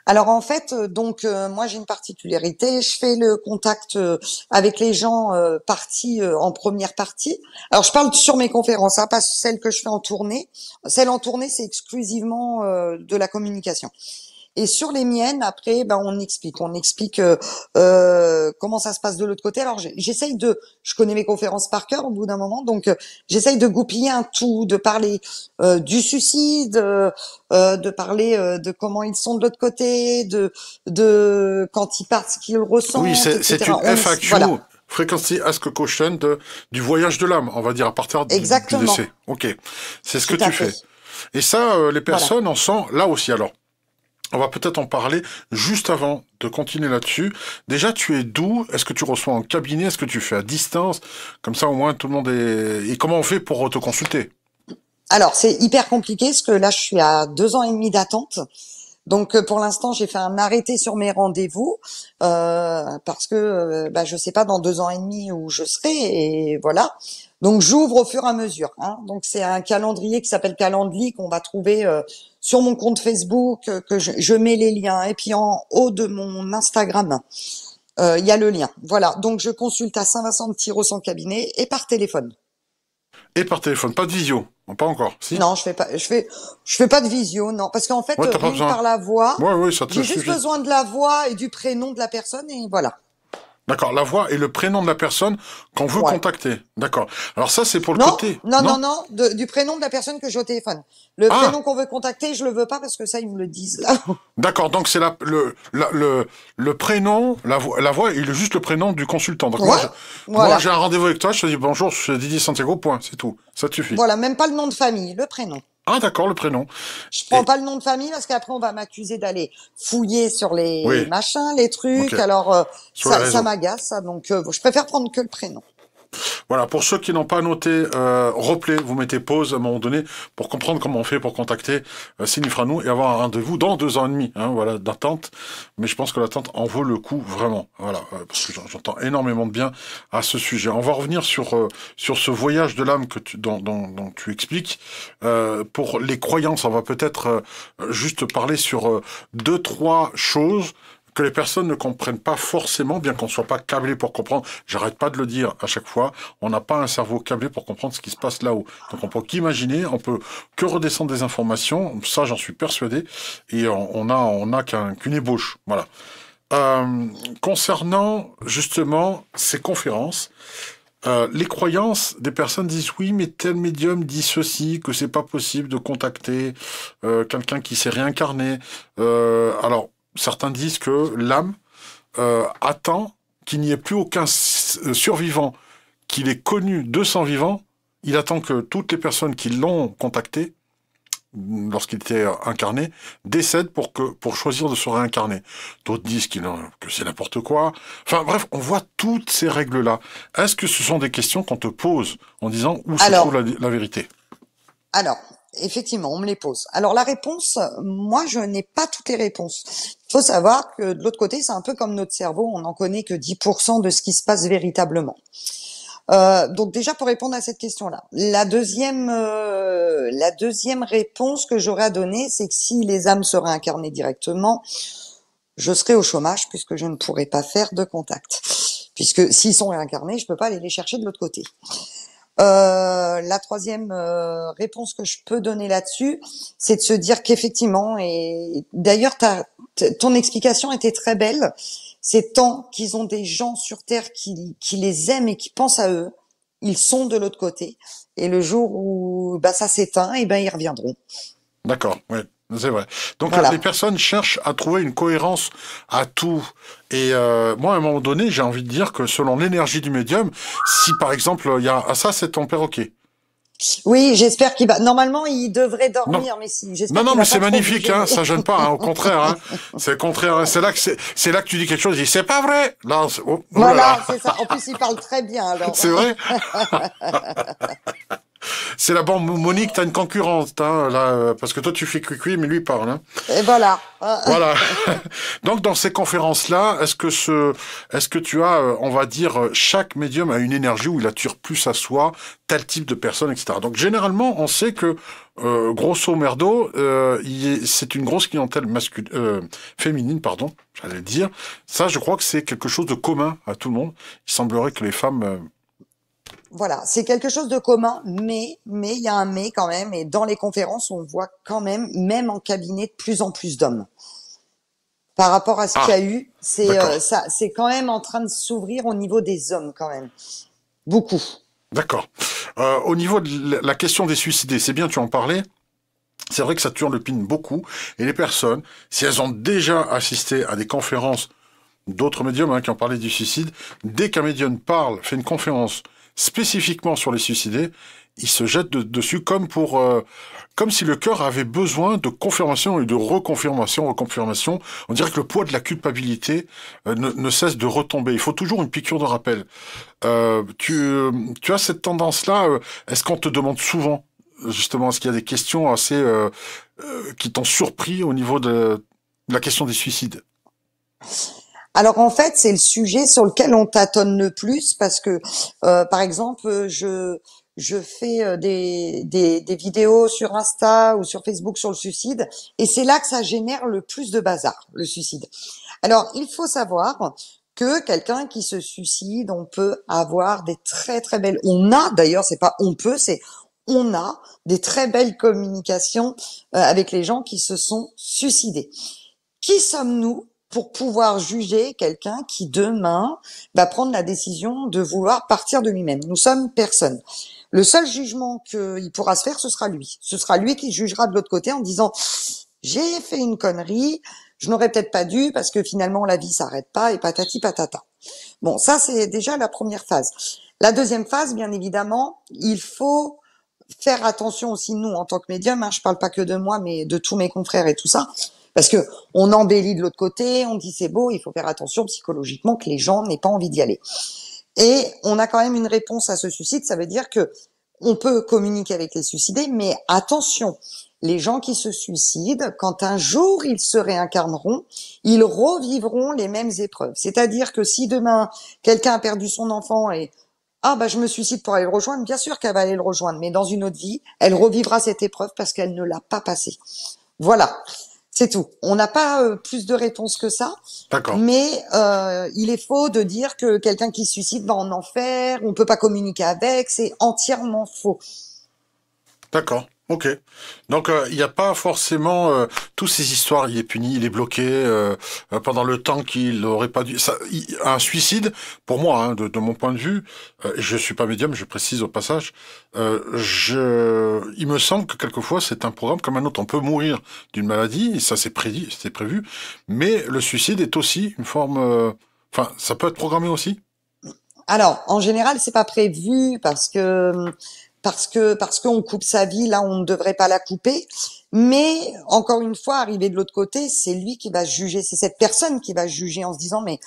alors en fait, euh, donc euh, moi j'ai une particularité, je fais le contact euh, avec les gens partis en première partie. Alors je parle sur mes conférences, hein, pas celles que je fais en tournée. Celles en tournée, c'est exclusivement de la communication. Et sur les miennes, après, ben on explique, on explique euh, euh comment ça se passe de l'autre côté. Alors j'essaye de, je connais mes conférences par cœur au bout d'un moment, donc euh, j'essaye de goupiller un tout, de parler euh, du suicide, de parler de comment ils sont de l'autre côté, de de quand ils partent, ce qu'ils ressentent. Oui, c'est une FAQ. Frequency Ask Caution de, du voyage de l'âme, on va dire, à partir du, Exactement. Ok, c'est ce que tu fais. Et ça, les personnes en sont là aussi alors. On va peut-être en parler juste avant de continuer là-dessus. Déjà, tu es d'où Est-ce que tu reçois en cabinet Est-ce que tu fais à distance Comme ça, au moins, tout le monde est... Et comment on fait pour te consulter Alors, c'est hyper compliqué parce que là, je suis à deux ans et demi d'attente. Donc euh, pour l'instant, j'ai fait un arrêté sur mes rendez-vous euh, parce que je euh, bah, je sais pas dans deux ans et demi où je serai et voilà. Donc j'ouvre au fur et à mesure. Hein. Donc c'est un calendrier qui s'appelle Calendly qu'on va trouver euh, sur mon compte Facebook euh, que je, mets les liens et puis en haut de mon Instagram. Euh, il y a le lien. Voilà. Donc je consulte à Saint-Vincent de Tiro sans cabinet et par téléphone. Et par téléphone, pas de visio, pas encore. Si non, je fais pas, je fais, je fais pas de visio, non, parce qu'en fait, ouais, par la voix. Ouais, J'ai juste besoin de la voix et du prénom de la personne et voilà. D'accord, la voix et le prénom de la personne qu'on veut contacter. D'accord. Alors ça, c'est pour le côté. Non, non, non, du prénom de la personne que j'ai au téléphone. Le ah. prénom qu'on veut contacter, je le veux pas parce que ça, ils me le disent là. D'accord, donc c'est la, le, le, le prénom, la, voix, la voix, il est juste le prénom du consultant. moi, j'ai un rendez-vous avec toi, je te dis bonjour, je suis Didier Santiago, point, c'est tout. Ça suffit. Voilà, même pas le nom de famille, le prénom. Ah, d'accord, le prénom. Je prends pas le nom de famille parce qu'après on va m'accuser d'aller fouiller sur les machins, les trucs. Alors euh, ça, ça m'agace, donc euh, je préfère prendre que le prénom. Voilà, pour ceux qui n'ont pas noté euh, replay, vous mettez pause à un moment donné pour comprendre comment on fait pour contacter euh, Sinifranou et avoir un rendez-vous dans deux ans et demi hein, voilà, d'attente. Mais je pense que l'attente en vaut le coup vraiment. Voilà, euh, j'entends énormément de bien à ce sujet. On va revenir sur, euh, sur ce voyage de l'âme que tu, dont, dont tu expliques. Euh, pour les croyances, on va peut-être juste parler sur deux, trois choses que les personnes ne comprennent pas forcément, bien qu'on ne soit pas câblé pour comprendre. J'arrête pas de le dire à chaque fois. On n'a pas un cerveau câblé pour comprendre ce qui se passe là-haut. Donc on peut qu'imaginer, on peut que redescendre des informations. Ça, j'en suis persuadé. Et on a, on a qu'une ébauche. Voilà. Euh, concernant justement ces conférences, euh, les croyances des personnes disent oui, mais tel médium dit ceci que c'est pas possible de contacter euh, quelqu'un qui s'est réincarné. Euh, alors certains disent que l'âme euh, attend qu'il n'y ait plus aucun euh, survivant, qu'il ait connu 200 vivants, il attend que toutes les personnes qui l'ont contacté, lorsqu'il était incarné, décèdent pour, que, pour choisir de se réincarner. D'autres disent que c'est n'importe quoi. Enfin bref, on voit toutes ces règles-là. Est-ce que ce sont des questions qu'on te pose en disant où se trouve la vérité Alors, effectivement, on me les pose. Alors la réponse, moi je n'ai pas toutes les réponses. Il faut savoir que de l'autre côté, c'est un peu comme notre cerveau, on n'en connaît que 10% de ce qui se passe véritablement. Euh, donc déjà pour répondre à cette question-là, la deuxième euh, la deuxième réponse que j'aurais à donner, c'est que si les âmes se réincarnaient directement, je serais au chômage puisque je ne pourrais pas faire de contact, puisque s'ils sont réincarnés, je peux pas aller les chercher de l'autre côté. Euh, la troisième réponse que je peux donner là-dessus, c'est de se dire qu'effectivement, et d'ailleurs, tu as, ton explication était très belle. C'est tant qu'ils ont des gens sur Terre qui, les aiment et qui pensent à eux, ils sont de l'autre côté. Et le jour où bah, ça s'éteint, et eh ben ils reviendront. D'accord, C'est vrai. Donc les personnes cherchent à trouver une cohérence à tout. Et euh, moi, à un moment donné, j'ai envie de dire que selon l'énergie du médium, si par exemple, il y a ah, ça, c'est ton perroquet. Oui, j'espère qu'il va. Normalement, il devrait dormir, mais si. Non, non, mais c'est magnifique, hein, ça gêne pas. Hein, au contraire, hein. c'est contraire. Hein, c'est là que c'est là que tu dis quelque chose. Il c'est pas vrai. Là, oh, oh voilà, c'est ça. En plus, il parle très bien. C'est vrai. C'est la bande Monique, t'as une concurrente, hein, là, euh, parce que toi tu fais cuicui, mais lui parle. Hein. Et voilà. voilà. Donc dans ces conférences-là, est-ce que ce, est-ce que tu as, euh, on va dire, euh, chaque médium a une énergie où il attire plus à soi tel type de personne, etc. Donc généralement, on sait que grosso merdo, c'est une grosse clientèle masculine, féminine, pardon, j'allais dire. Ça, je crois que c'est quelque chose de commun à tout le monde. Il semblerait que les femmes voilà, c'est quelque chose de commun, mais mais il y a un mais quand même. Et dans les conférences, on voit quand même, même en cabinet, de plus en plus d'hommes. Par rapport à ce ah, qu'il y a eu, c'est euh, ça, c'est quand même en train de s'ouvrir au niveau des hommes quand même, beaucoup. D'accord. Euh, au niveau de la question des suicidés, c'est bien, tu en parlais. C'est vrai que ça tourne le pin beaucoup. Et les personnes, si elles ont déjà assisté à des conférences d'autres médiums hein, qui ont parlé du suicide, dès qu'un médium parle, fait une conférence spécifiquement sur les suicidés, ils se jettent dessus comme pour euh, comme si le cœur avait besoin de confirmation et de reconfirmation, reconfirmation. On dirait que le poids de la culpabilité euh, ne, cesse de retomber. Il faut toujours une piqûre de rappel. Euh, tu, tu as cette tendance-là. Euh, est-ce qu'on te demande souvent justement Est-ce qu'il y a des questions assez qui t'ont surpris au niveau de la question des suicides alors en fait, c'est le sujet sur lequel on tâtonne le plus parce que, euh, par exemple, je je fais euh, des, des, des, vidéos sur Insta ou sur Facebook sur le suicide, et c'est là que ça génère le plus de bazar, le suicide. Alors, il faut savoir que quelqu'un qui se suicide, on peut avoir des très très belles. On a d'ailleurs, c'est pas on peut, c'est on a des très belles communications euh, avec les gens qui se sont suicidés. Qui sommes-nous pour pouvoir juger quelqu'un qui demain va prendre la décision de vouloir partir de lui-même. Nous sommes personne. Le seul jugement qu'il pourra se faire, ce sera lui. Ce sera lui qui jugera de l'autre côté en disant j'ai fait une connerie, je n'aurais peut-être pas dû parce que finalement la vie s'arrête pas et patati patata. Bon, ça c'est déjà la première phase. La deuxième phase, bien évidemment, il faut faire attention aussi nous en tant que médium. Hein, je ne parle pas que de moi, mais de tous mes confrères et tout ça parce que on embellit de l'autre côté, on dit c'est beau, il faut faire attention psychologiquement que les gens n'aient pas envie d'y aller. Et on a quand même une réponse à ce suicide, ça veut dire que on peut communiquer avec les suicidés, mais attention, les gens qui se suicident, quand un jour ils se réincarneront, ils revivront les mêmes épreuves. C'est-à-dire que si demain quelqu'un a perdu son enfant et ah bah je me suicide pour aller le rejoindre, bien sûr qu'elle va aller le rejoindre, mais dans une autre vie, elle revivra cette épreuve parce qu'elle ne l'a pas passée. Voilà. C'est tout. On n'a pas euh, plus de réponses que ça. D'accord. Mais euh, il est faux de dire que quelqu'un qui se suicide va en enfer, on peut pas communiquer avec, c'est entièrement faux. D'accord. Ok. Donc euh, il n'y a pas forcément euh, toutes ces histoires. Il est puni, il est bloqué euh, pendant le temps qu'il n'aurait pas dû. Ça, un suicide, pour moi, hein, de, mon point de vue, je je suis pas médium, je précise au passage. je, il me semble que quelquefois c'est un programme comme un autre. On peut mourir d'une maladie, ça c'est c'était prévu. Mais le suicide est aussi une forme. Enfin, ça peut être programmé aussi. Alors, en général, c'est pas prévu parce que hum, parce que parce qu'on coupe sa vie là on ne devrait pas la couper. Mais encore une fois, arrivé de l'autre côté, c'est lui qui va juger, c'est cette personne qui va juger en se disant mais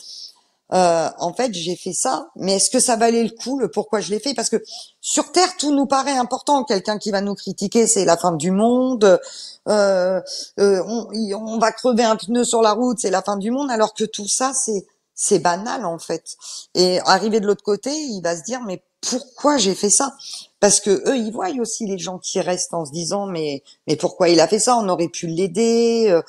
euh, en fait j'ai fait ça, mais est-ce que ça valait le coup le pourquoi je l'ai fait Parce que sur Terre tout nous paraît important. Quelqu'un qui va nous critiquer, c'est la fin du monde. euh, euh on, on va crever un pneu sur la route, c'est la fin du monde. Alors que tout ça, c'est c'est banal en fait. Et arrivé de l'autre côté, il va se dire mais pourquoi j'ai fait ça Parce que eux, ils voient aussi les gens qui restent en se disant mais mais pourquoi il a fait ça On aurait pu l'aider. Euh,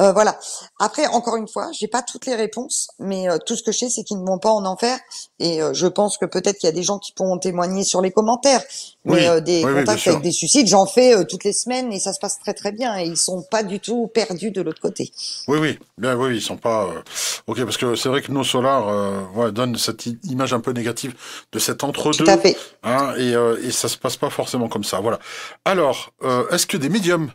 euh, voilà. Après, encore une fois, j'ai pas toutes les réponses, mais euh, tout ce que je sais, c'est qu'ils ne vont pas en enfer. Et euh, je pense que peut-être qu'il y a des gens qui pourront témoigner sur les commentaires. Mais des contacts avec des suicides, j'en fais toutes les semaines et ça se passe très très bien. Et ils sont pas du tout perdus de l'autre côté. Oui, oui, bien, oui, ils sont pas. Ok, parce que c'est vrai que nos solars ouais, donnent cette image un peu négative de cet entre-deux. Tout à fait. Hein, et, et, ça se passe pas forcément comme ça. Voilà. Alors, est-ce que des médiums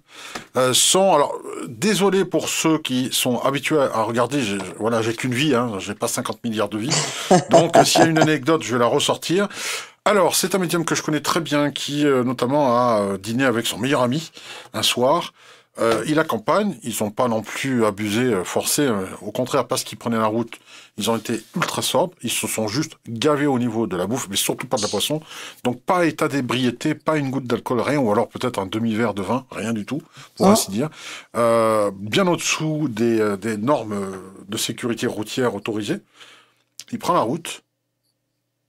sont alors désolé pour ceux qui sont habitués à regarder, voilà, j'ai qu'une vie, hein, j'ai pas 50 milliards de vies. Donc, euh, s'il y a une anecdote, je vais la ressortir. Alors, c'est un médium que je connais très bien, qui euh, notamment a euh, dîné avec son meilleur ami un soir. Euh, il accompagne, ils n'ont pas non plus abusé, euh, forcé, euh, au contraire, parce qu'ils prenaient la route, ils ont été ultra sobres, ils se sont juste gavés au niveau de la bouffe, mais surtout pas de la poisson. Donc pas état d'ébriété, pas une goutte d'alcool, rien, ou alors peut-être un demi-verre de vin, rien du tout, pour ah. ainsi dire. Euh, bien au-dessous des, des normes de sécurité routière autorisées, il prend la route,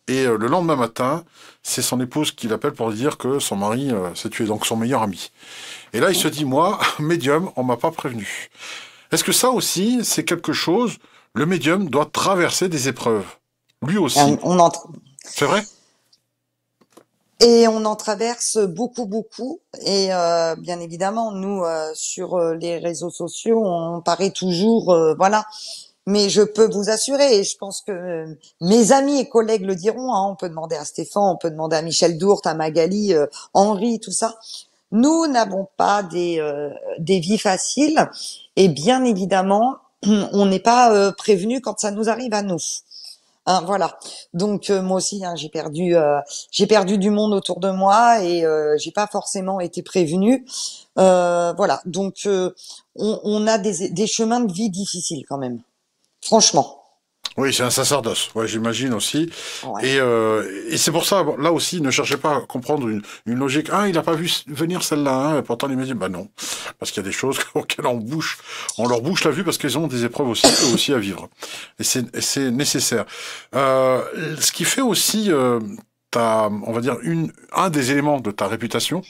et le lendemain matin, c'est son épouse qui l'appelle pour dire que son mari euh, s'est tué, donc son meilleur ami. Et là, il se dit, moi, médium, on m'a pas prévenu. Est-ce que ça aussi, c'est quelque chose, le médium doit traverser des épreuves Lui aussi. On, entre. C'est vrai et on en traverse beaucoup, beaucoup. Et euh, bien évidemment, nous, euh, sur les réseaux sociaux, on paraît toujours, voilà, mais je peux vous assurer, et je pense que euh, mes amis et collègues le diront, hein, on peut demander à Stéphane, on peut demander à Michel Dourte, à Magali, euh, Henri, tout ça. Nous n'avons pas des, euh, des vies faciles et bien évidemment, on n'est pas prévenu quand ça nous arrive à nous. Hein, voilà. Donc moi aussi, hein, j'ai perdu, j'ai perdu du monde autour de moi et euh, j'ai pas forcément été prévenu. voilà. Donc on, on, a des, des chemins de vie difficiles quand même. Franchement. Oui, c'est un sacerdoce, ouais, j'imagine aussi. Euh, et, c'est pour ça, là aussi, ne cherchez pas à comprendre une, logique. Ah, il n'a pas vu venir celle-là, hein. pourtant il m'a dit, bah non, parce qu'il y a des choses auxquelles on bouche, on leur bouche la vue parce qu'ils ont des épreuves aussi, aussi à vivre. Et c'est nécessaire. Euh, ce qui fait aussi, euh, on va dire, une, un des éléments de ta réputation,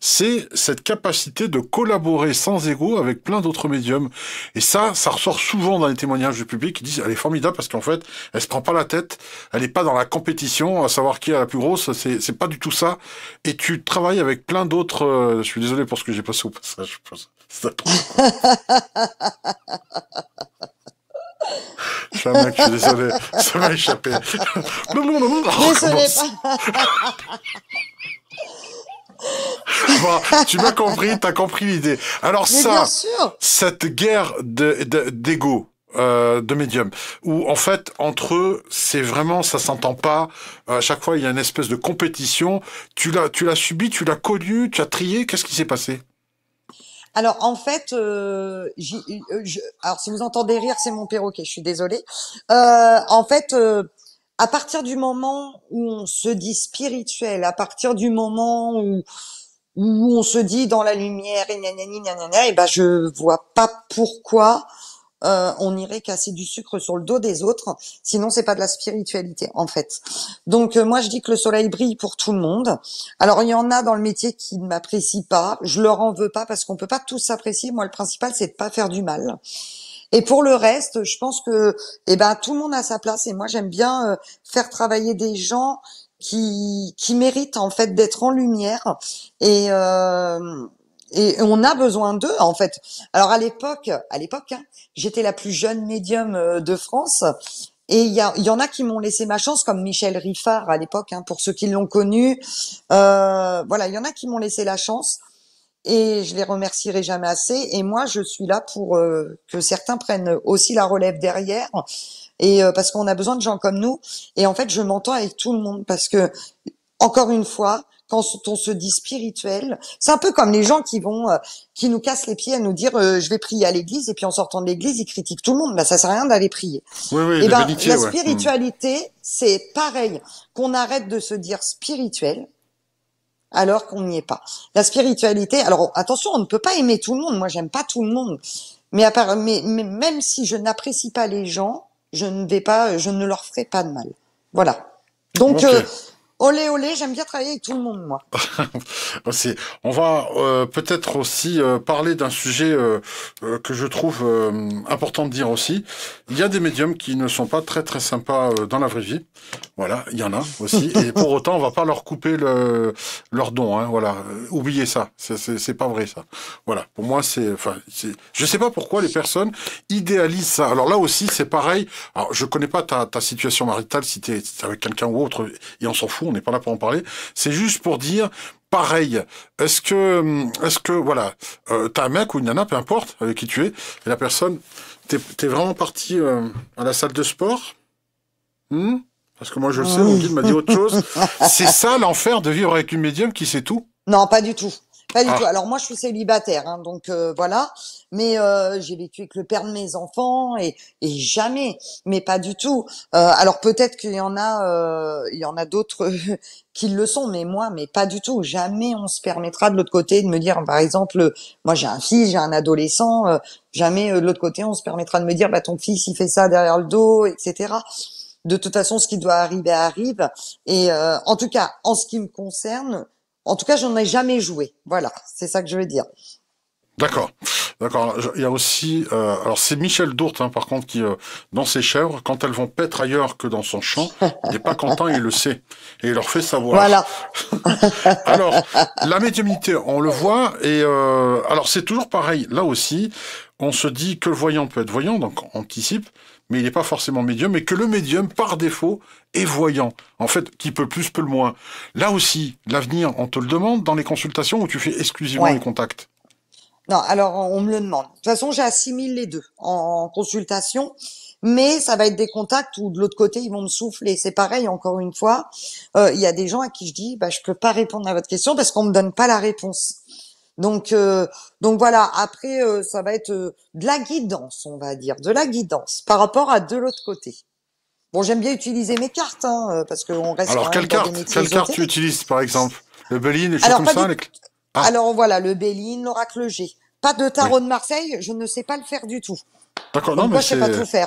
c'est cette capacité de collaborer sans égo avec plein d'autres médiums. Et ça, ça ressort souvent dans les témoignages du public qui disent elle est formidable parce qu'en fait, elle se prend pas la tête, elle n'est pas dans la compétition à savoir qui est la plus grosse, c'est, pas du tout ça. Et tu travailles avec plein d'autres. Euh, je suis désolé pour ce que j'ai passé au passage. C'est Je je suis désolé, ça m'a échappé. non, non, non, non tu m'as compris, t'as compris l'idée. Alors ça, cette guerre d'ego. De, euh, de médium où en fait entre eux c'est vraiment ça s'entend pas à chaque fois il y a une espèce de compétition tu l'as tu l'as subi tu l'as connu tu as trié qu'est-ce qui s'est passé alors en fait, euh, euh, alors si vous entendez rire, c'est mon perroquet. Je suis désolée. en fait, à partir du moment où on se dit spirituel, à partir du moment où, où on se dit dans la lumière et nanani eh ben je vois pas pourquoi euh, on irait casser du sucre sur le dos des autres. Sinon, c'est pas de la spiritualité en fait. Donc euh, moi, je dis que le soleil brille pour tout le monde. Alors il y en a dans le métier qui ne m'apprécient pas. Je leur en veux pas parce qu'on peut pas tous s'apprécier. Moi, le principal, c'est de pas faire du mal. Et pour le reste, je pense que eh ben tout le monde a sa place et moi j'aime bien euh, faire travailler des gens qui qui méritent en fait d'être en lumière et euh, et on a besoin d'eux en fait. Alors à l'époque, à l'époque, hein, j'étais la plus jeune médium euh, de France et il y, y en a qui m'ont laissé ma chance, comme Michel Riffard à l'époque, hein, pour ceux qui l'ont connu. Euh, voilà, il y en a qui m'ont laissé la chance et je les remercierai jamais assez. Et moi, je suis là pour euh, que certains prennent aussi la relève derrière, et euh, parce qu'on a besoin de gens comme nous. Et en fait, je m'entends avec tout le monde parce que, encore une fois, quand on se dit spirituel, c'est un peu comme les gens qui vont, euh, qui nous cassent les pieds à nous dire je vais prier à l'église, et puis en sortant de l'église, ils critiquent tout le monde. Bah, ben, ça sert à rien d'aller prier. Oui, oui, et eh ben, la hmm. spiritualité, c'est pareil. Qu'on arrête de se dire spirituel, alors qu'on n'y est pas. La spiritualité, alors attention, on ne peut pas aimer tout le monde. Moi, j'aime pas tout le monde. Mais, à part, mais, même si je n'apprécie pas les gens, je ne vais pas, je ne leur ferai pas de mal. Voilà. Donc, euh, olé olé, j'aime bien travailler avec tout le monde moi. Bah, on va euh, peut-être aussi euh, parler d'un sujet euh, que je trouve important de dire aussi. Il y a des médiums qui ne sont pas très très sympas dans la vraie vie. Voilà, il y en a aussi et pour autant on va pas leur couper le, leur don hein, voilà, oubliez ça. C'est pas vrai ça. Voilà, pour moi c'est enfin je sais pas pourquoi les personnes idéalisent ça. Alors là aussi c'est pareil. Alors je connais pas ta, situation maritale si tu avec quelqu'un ou autre et on s'en fout on n'est pas là pour en parler. C'est juste pour dire, pareil, est-ce que, hum, est-ce que, voilà, euh, t'as un mec ou une nana, peu importe, avec qui tu es, et la personne, t'es vraiment parti euh, à la salle de sport hum? Parce que moi, je le sais, mon guide m'a dit autre chose. C'est ça l'enfer de vivre avec une médium qui sait tout Non, pas du tout. Pas du ah. tout. Alors moi, je suis célibataire, hein, donc euh, voilà. Mais euh, j'ai vécu avec le père de mes enfants et, jamais, mais pas du tout. Euh, alors peut-être qu'il y en a, il y en a d'autres qui le sont, mais moi, mais pas du tout. Jamais on se permettra de l'autre côté de me dire, par exemple, moi j'ai un fils, j'ai un adolescent. jamais de l'autre côté on se permettra de me dire, bah ton fils il fait ça derrière le dos, etc de toute façon, ce qui doit arriver arrive. Et en tout cas, en ce qui me concerne, en tout cas, j'en ai jamais joué. Voilà, c'est ça que je veux dire. D'accord. D'accord. Il y a aussi, euh, alors c'est Michel Dourte, hein, par contre, qui euh, dans ses chèvres, quand elles vont paître ailleurs que dans son champ, il n'est pas content, il le sait et il leur fait savoir. Voilà. alors la médiumnité, on le voit et euh, alors c'est toujours pareil. Là aussi, on se dit que le voyant peut être voyant, donc on anticipe mais il n'est pas forcément médium, mais que le médium, par défaut, est voyant. En fait, qui peut plus, peut le moins. Là aussi, l'avenir, on te le demande dans les consultations où tu fais exclusivement les contacts Non, alors on me le demande. De toute façon, j'assimile les deux en consultation mais ça va être des contacts où de l'autre côté ils vont me souffler. C'est pareil, encore une fois, euh, il y a des gens à qui je dis, bah je peux pas répondre à votre question parce qu'on me donne pas la réponse. Donc, euh, donc voilà. Après, euh, ça va être euh, de la guidance, on va dire, de la guidance par rapport à de l'autre côté. Bon, j'aime bien utiliser mes cartes, hein, parce qu'on reste. Alors, quelle carte, quelle carte tu utilises, par exemple Le Belline, les choses comme ça. Ah. Alors voilà, le Béline, l'oracle G. Pas de tarot de Marseille, je ne sais pas le faire du tout. D'accord, non, mais c'est. pas tout faire.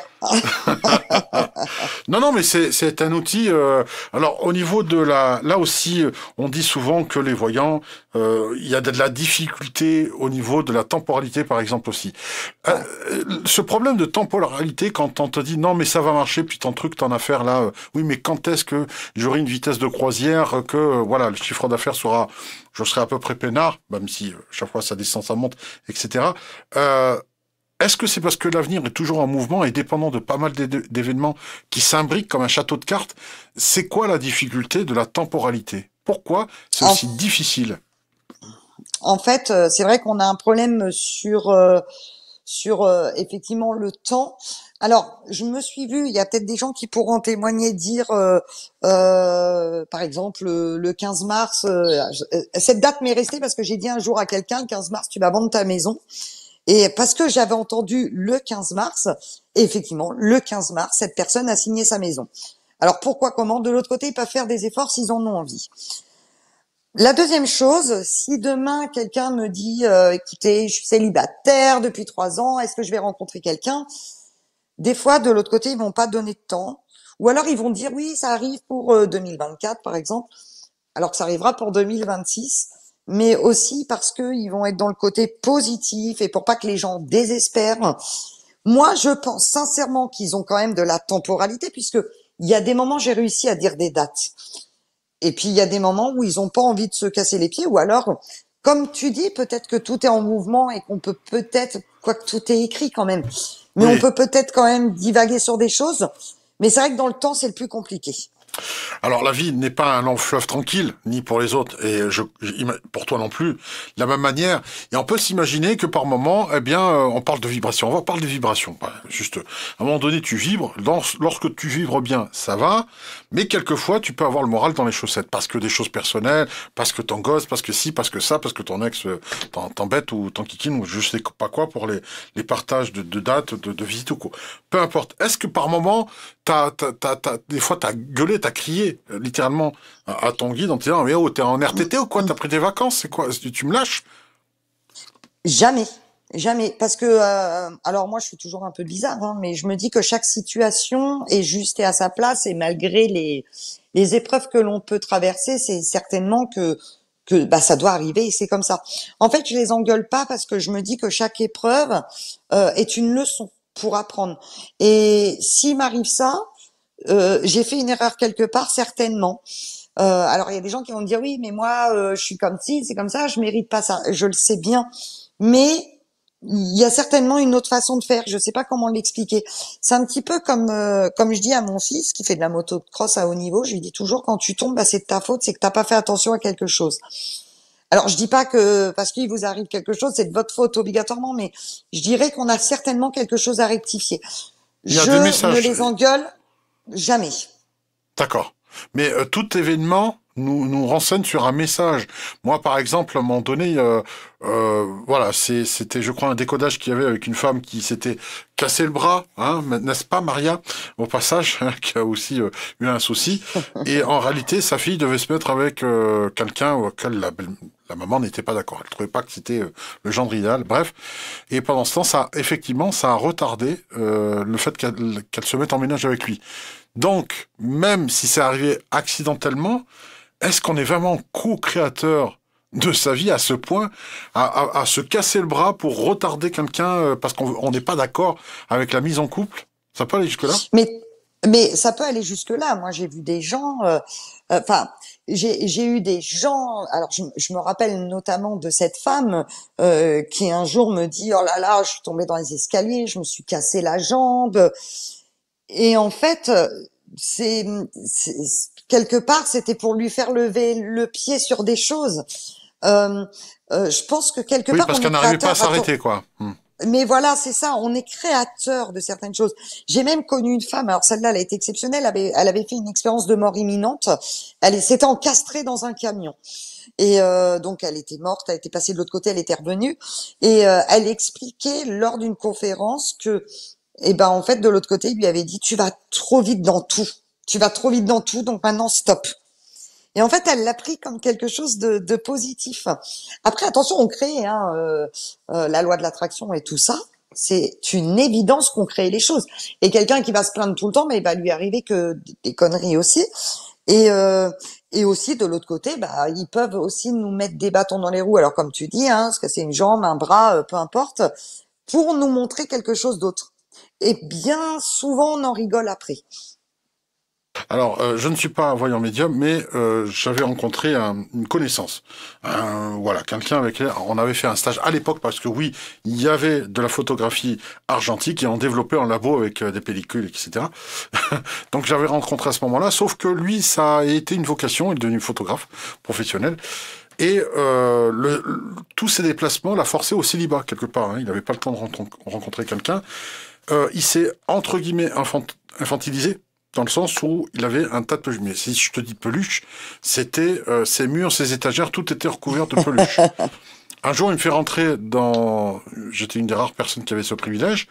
non, non, mais c'est un outil. Euh, alors, au niveau de la. Là aussi, on dit souvent que les voyants, euh, il y a de la difficulté au niveau de la temporalité, par exemple, aussi. Euh, ce problème de temporalité, quand on te dit non, mais ça va marcher, puis ton truc, t'en affaire là, oui, mais quand est-ce que j'aurai une vitesse de croisière, que, voilà, le chiffre d'affaires sera je serais à peu près peinard, même si euh, chaque fois ça descend, ça monte, etc. Euh, est-ce que c'est parce que l'avenir est toujours en mouvement et dépendant de pas mal d'événements qui s'imbriquent comme un château de cartes C'est quoi la difficulté de la temporalité Pourquoi c'est aussi difficile En fait, euh, c'est vrai qu'on a un problème sur, euh, sur effectivement le temps. Alors, je me suis vue, il y a peut-être des gens qui pourront témoigner, dire, euh, euh, par exemple, le, 15 mars, euh, cette date m'est restée parce que j'ai dit un jour à quelqu'un, le 15 mars, tu vas vendre ta maison. Et parce que j'avais entendu le 15 mars, effectivement, le 15 mars, cette personne a signé sa maison. Alors pourquoi, comment De l'autre côté, ils peuvent faire des efforts s'ils en ont envie. La deuxième chose, si demain quelqu'un me dit, écoutez, je suis célibataire depuis trois ans, est-ce que je vais rencontrer quelqu'un des fois, de l'autre côté, ils vont pas donner de temps. Ou alors, ils vont dire, oui, ça arrive pour 2024, euh, par exemple, alors que ça arrivera pour 2026. Mais aussi parce qu'ils vont être dans le côté positif et pour pas que les gens désespèrent. Moi, je pense sincèrement qu'ils ont quand même de la temporalité puisque il y a des moments, j'ai réussi à dire des dates. Et puis, il y a des moments où ils ont pas envie de se casser les pieds ou alors, comme tu dis, peut-être que tout est en mouvement et qu'on peut peut-être, Quoi que tout est écrit quand même, mais on peut peut-être quand même divaguer sur des choses. Mais c'est vrai que dans le temps, c'est le plus compliqué. Alors la vie n'est pas un long fleuve tranquille, ni pour les autres, et pour toi non plus. De la même manière, et on peut s'imaginer que par moment, eh bien, euh, on parle de vibration. On va parler de vibration. juste, à un moment donné, tu vibres. lorsque tu vibres bien, ça va. Mais quelquefois, tu peux avoir le moral dans les chaussettes parce que des choses personnelles, parce que ton gosse, parce que si, parce que ça, parce que ton ex euh, t'embête ou t'enquiquine ou je sais pas quoi pour les, partages de, dates, de, de visites ou quoi. Peu importe. Est-ce que par moment, t'as, des fois, t'as gueulé, t'as crié, euh, littéralement, à, ton guide en te disant, mais oh, t'es en RTT ou quoi T'as pris des vacances C'est quoi tu, me lâches Jamais. Jamais, parce que euh, alors moi je suis toujours un peu bizarre, hein, mais je me dis que chaque situation est juste et à sa place et malgré les les épreuves que l'on peut traverser, c'est certainement que que bah ça doit arriver et c'est comme ça. En fait, je les engueule pas parce que je me dis que chaque épreuve euh, est une leçon pour apprendre. Et s'il m'arrive ça, euh, j'ai fait une erreur quelque part, certainement. Euh, alors il y a des gens qui vont me dire oui, mais moi euh, je suis comme si, c'est comme ça, je mérite pas ça. Je le sais bien, mais il y a certainement une autre façon de faire. Je ne sais pas comment l'expliquer. C'est un petit peu comme comme je dis à mon fils qui fait de la motocross à haut niveau. Je lui dis toujours quand tu tombes, bah, c'est de ta faute, c'est que tu n'as pas fait attention à quelque chose. Alors je dis pas que parce qu'il vous arrive quelque chose, c'est de votre faute obligatoirement, mais je dirais qu'on a certainement quelque chose à rectifier. je ne les engueule jamais. D'accord. Mais euh, tout événement nous, nous renseigne sur un message. Moi, par exemple, à un moment donné, euh, euh, voilà, c'était, je crois, un décodage qu'il y avait avec une femme qui s'était cassé le bras, hein, n'est-ce pas, Maria, au passage, hein, qui a aussi eu un souci. Et en réalité, sa fille devait se mettre avec quelqu'un auquel la, la maman n'était pas d'accord. Elle trouvait pas que c'était euh, le genre idéal. Bref. Et pendant ce temps, ça, effectivement, ça a retardé euh, le fait qu'elle se mette en ménage avec lui. Donc, même si c'est arrivé accidentellement, est-ce qu'on est vraiment co-créateur de sa vie à ce point, à, se casser le bras pour retarder quelqu'un euh, parce qu'on n'est pas d'accord avec la mise en couple Ça peut aller jusque-là mais, mais ça peut aller jusque-là. Moi, j'ai vu des gens... Enfin, j'ai eu des gens. Alors, je, me rappelle notamment de cette femme euh, qui un jour me dit "Oh là là, je suis tombée dans les escaliers, je me suis cassé la jambe." Et en fait, euh, c'est quelque part, c'était pour lui faire lever le pied sur des choses. Euh, euh, je pense que quelque part, parce qu'on n'arrivait pas à s'arrêter, quoi. Hmm mais voilà, c'est ça, on est créateur de certaines choses. J'ai même connu une femme, alors celle-là, elle a été exceptionnelle, elle avait, fait une expérience de mort imminente, elle s'était encastrée dans un camion. Et euh, donc, elle était morte, elle était passée de l'autre côté, elle était revenue, et euh, elle expliquait lors d'une conférence que, eh ben, en fait, de l'autre côté, il lui avait dit, tu vas trop vite dans tout. Tu vas trop vite dans tout, donc maintenant, stop. Et en fait, elle l'a pris comme quelque chose de, positif. Après, attention, on crée hein, euh, euh, la loi de l'attraction et tout ça. C'est une évidence qu'on crée les choses. Et quelqu'un qui va se plaindre tout le temps, mais il va lui arriver que des conneries aussi. Euh, et, aussi de l'autre côté, bah, ils peuvent aussi nous mettre des bâtons dans les roues. Alors comme tu dis, hein, parce que c'est une jambe, un bras, peu importe, pour nous montrer quelque chose d'autre. Et bien souvent, on en rigole après. Alors, euh, je ne suis pas un voyant médium, mais euh, j'avais rencontré une connaissance. voilà, quelqu'un avec qui on avait fait un stage à l'époque, parce que oui, il y avait de la photographie argentique et on développait en labo avec euh, des pellicules, etc. Donc j'avais rencontré à ce moment-là, sauf que lui, ça a été une vocation, il est devenu photographe professionnel. Et tous ces déplacements l'a forcé au célibat, quelque part. Hein. Il n'avait pas le temps de rencontrer quelqu'un. il s'est, entre guillemets, infantilisé dans le sens où il avait un tas de peluches. si je te dis peluche, c'était euh, ses murs, ses étagères, tout était recouvert de peluches. un jour, il me fait rentrer dans... J'étais une des rares personnes qui avait ce privilège.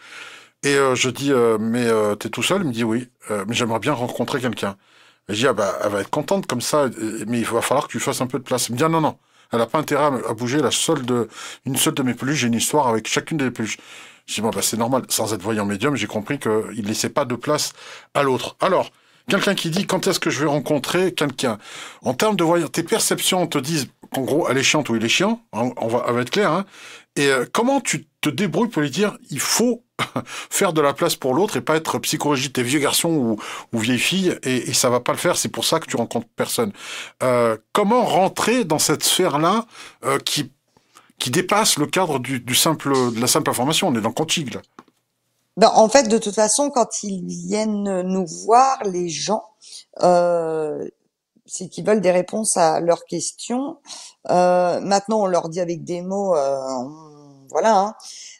Et euh, je dis, euh, mais t'es tout seul Il me dit, oui, mais j'aimerais bien rencontrer quelqu'un. je dis, ah bah, elle va être contente comme ça, mais il va falloir que tu fasses un peu de place. Il me dit, ah non, non, elle n'a pas intérêt à bouger la seule de... une seule de mes peluches. J'ai une histoire avec chacune des peluches. Je dis, bon, ben, c'est normal. Sans être voyant médium, j'ai compris qu'il ne laissait pas de place à l'autre. Alors, quelqu'un qui dit, quand est-ce que je vais rencontrer quelqu'un En termes de voyant, tes perceptions te disent qu'en gros, elle est chiante ou il est chiant. Hein, on, va, être clair. Hein. Et euh, comment tu te débrouilles pour lui dire, il faut faire de la place pour l'autre et pas être psychologique, tes vieux garçons ou, ou vieilles filles et, et ça va pas le faire c'est pour ça que tu rencontres personne euh, comment rentrer dans cette sphère là euh, qui qui dépasse le cadre du, du, simple, de la simple information. On est dans Contigue, Ben, en fait, de toute façon, quand ils viennent nous voir, les gens, euh, c'est qu'ils veulent des réponses à leurs questions. Euh, maintenant, on leur dit avec des mots, euh, voilà. Hein.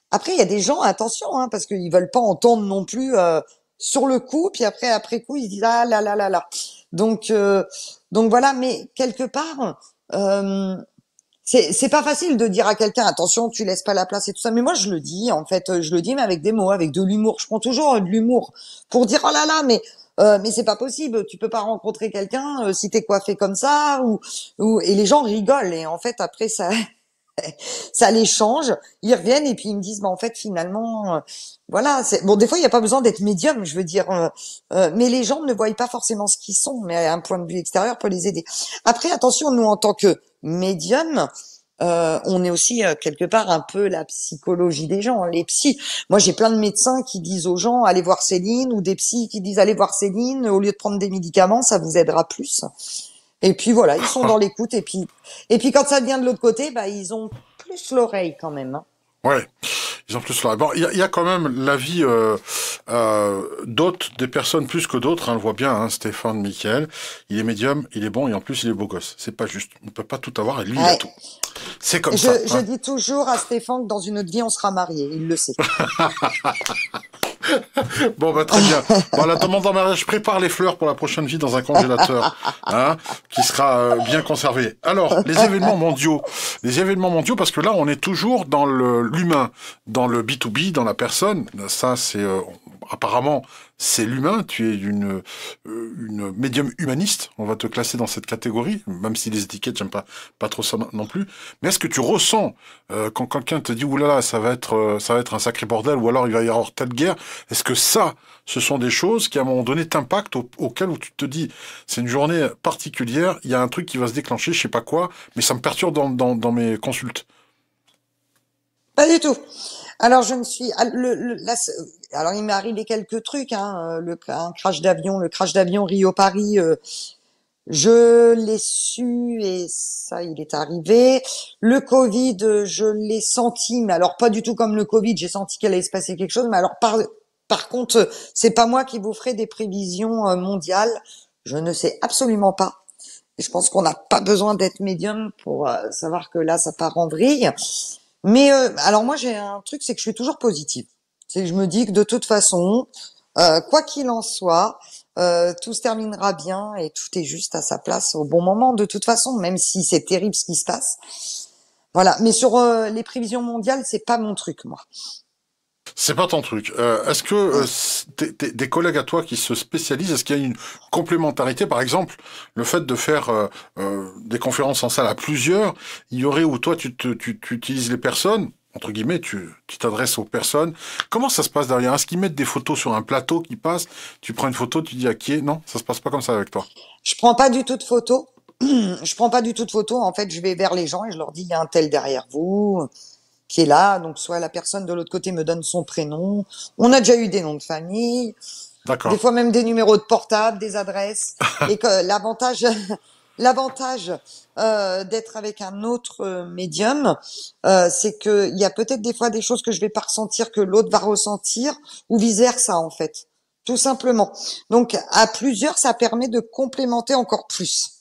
Après, il y a des gens, attention, hein, parce qu'ils veulent pas entendre non plus euh, sur le coup, puis après, après coup, ils disent ah là là là là. Donc, euh, donc voilà. Mais quelque part, euh, c'est pas facile de dire à quelqu'un attention, tu laisses pas la place et tout ça. Mais moi, je le dis en fait, euh, je le dis mais avec des mots, avec de l'humour. Je prends toujours euh, de l'humour pour dire oh là là, mais euh, mais c'est pas possible, tu peux pas rencontrer quelqu'un si t'es coiffé comme ça ou, ou et les gens rigolent et en fait après ça ça les change. Ils reviennent et puis ils me disent, bah, en fait, finalement, euh, voilà. Bon, des fois, il n'y a pas besoin d'être médium, je veux dire. Euh, euh, mais les gens ne voient pas forcément ce qu'ils sont, mais un point de vue extérieur peut les aider. Après, attention, nous, en tant que médium, euh, on est aussi quelque part un peu la psychologie des gens, les psys. Moi, j'ai plein de médecins qui disent aux gens allez voir Céline, ou des psys qui disent allez voir Céline au lieu de prendre des médicaments, ça vous aidera plus. Et puis voilà, ils sont dans l'écoute. Et puis, et puis quand ça vient de l'autre côté, bah, ils ont plus l'oreille quand même. Hein. Ouais. Ils ont plus l'oreille. Bon, il y, a quand même l'avis euh, euh, d'autres, des personnes plus que d'autres. Hein, on le voit bien, hein, Stéphane, Michael. Il est médium, il est bon et en plus il est beau gosse. C'est pas juste. On ne peut pas tout avoir et lui il a tout. C'est comme je, ça. Je hein. dis toujours à Stéphane que dans une autre vie on sera mariés. Il le sait. bon, bah, très bien. la demande en mariage prépare les fleurs pour la prochaine vie dans un congélateur, hein, qui sera euh, bien conservé. Alors, les événements mondiaux. Les événements mondiaux, parce que là, on est toujours dans l'humain, dans le B2B, dans la personne. Ça, c'est euh, apparemment c'est l'humain, tu es euh, une, médium humaniste, on va te classer dans cette catégorie, même si les étiquettes, j'aime pas, pas trop ça non plus. Mais est-ce que tu ressens, euh, quand quelqu'un te dit, oulala, ça va être, euh, ça va être un sacré bordel, ou alors il va y avoir telle guerre, est-ce que ça, ce sont des choses qui, à un moment donné, t'impactent, auquel où tu te dis, c'est une journée particulière, il y a un truc qui va se déclencher, je sais pas quoi, mais ça me perturbe dans mes consultes? Pas du tout. Alors je me suis ah, alors il m'est arrivé quelques trucs hein, euh, le un crash d'avion le crash d'avion Rio Paris euh, je l'ai su et ça il est arrivé le Covid euh, je l'ai senti mais alors pas du tout comme le Covid j'ai senti qu'il allait se passer quelque chose mais alors par par contre c'est pas moi qui vous ferai des prévisions mondiales je ne sais absolument pas je pense qu'on n'a pas besoin d'être médium pour savoir que là ça part en vrille mais euh, alors moi j'ai un truc, c'est que je suis toujours positive. C'est que je me dis que de toute façon, euh, quoi qu'il en soit, euh, tout se terminera bien et tout est juste à sa place au bon moment. De toute façon, même si c'est terrible ce qui se passe. Voilà. Mais sur les prévisions mondiales, c'est pas mon truc moi. C'est pas ton truc. Euh, est-ce que euh, t'es, des collègues à toi qui se spécialisent, est-ce qu'il y a une complémentarité Par exemple, le fait de faire euh, des conférences en salle à plusieurs, il y aurait où toi tu, tu, utilises les personnes entre guillemets, tu, tu t'adresses aux personnes. Comment ça se passe derrière Est-ce qu'ils mettent des photos sur un plateau qui passe Tu prends une photo, tu dis à qui est Non, ça se passe pas comme ça avec toi. Je prends pas du tout de photos. je prends pas du tout de photos. En fait, je vais vers les gens et je leur dis il y a un tel derrière vous qui est là. Donc, soit la personne de l'autre côté me donne son prénom. On a déjà eu des noms de famille. Des fois même des numéros de portable, des adresses. et que l'avantage, l'avantage euh, d'être avec un autre euh, médium, euh, c'est que il y a peut-être des fois des choses que je vais pas ressentir que l'autre va ressentir ou vice ça en fait, tout simplement. Donc à plusieurs, ça permet de complémenter encore plus.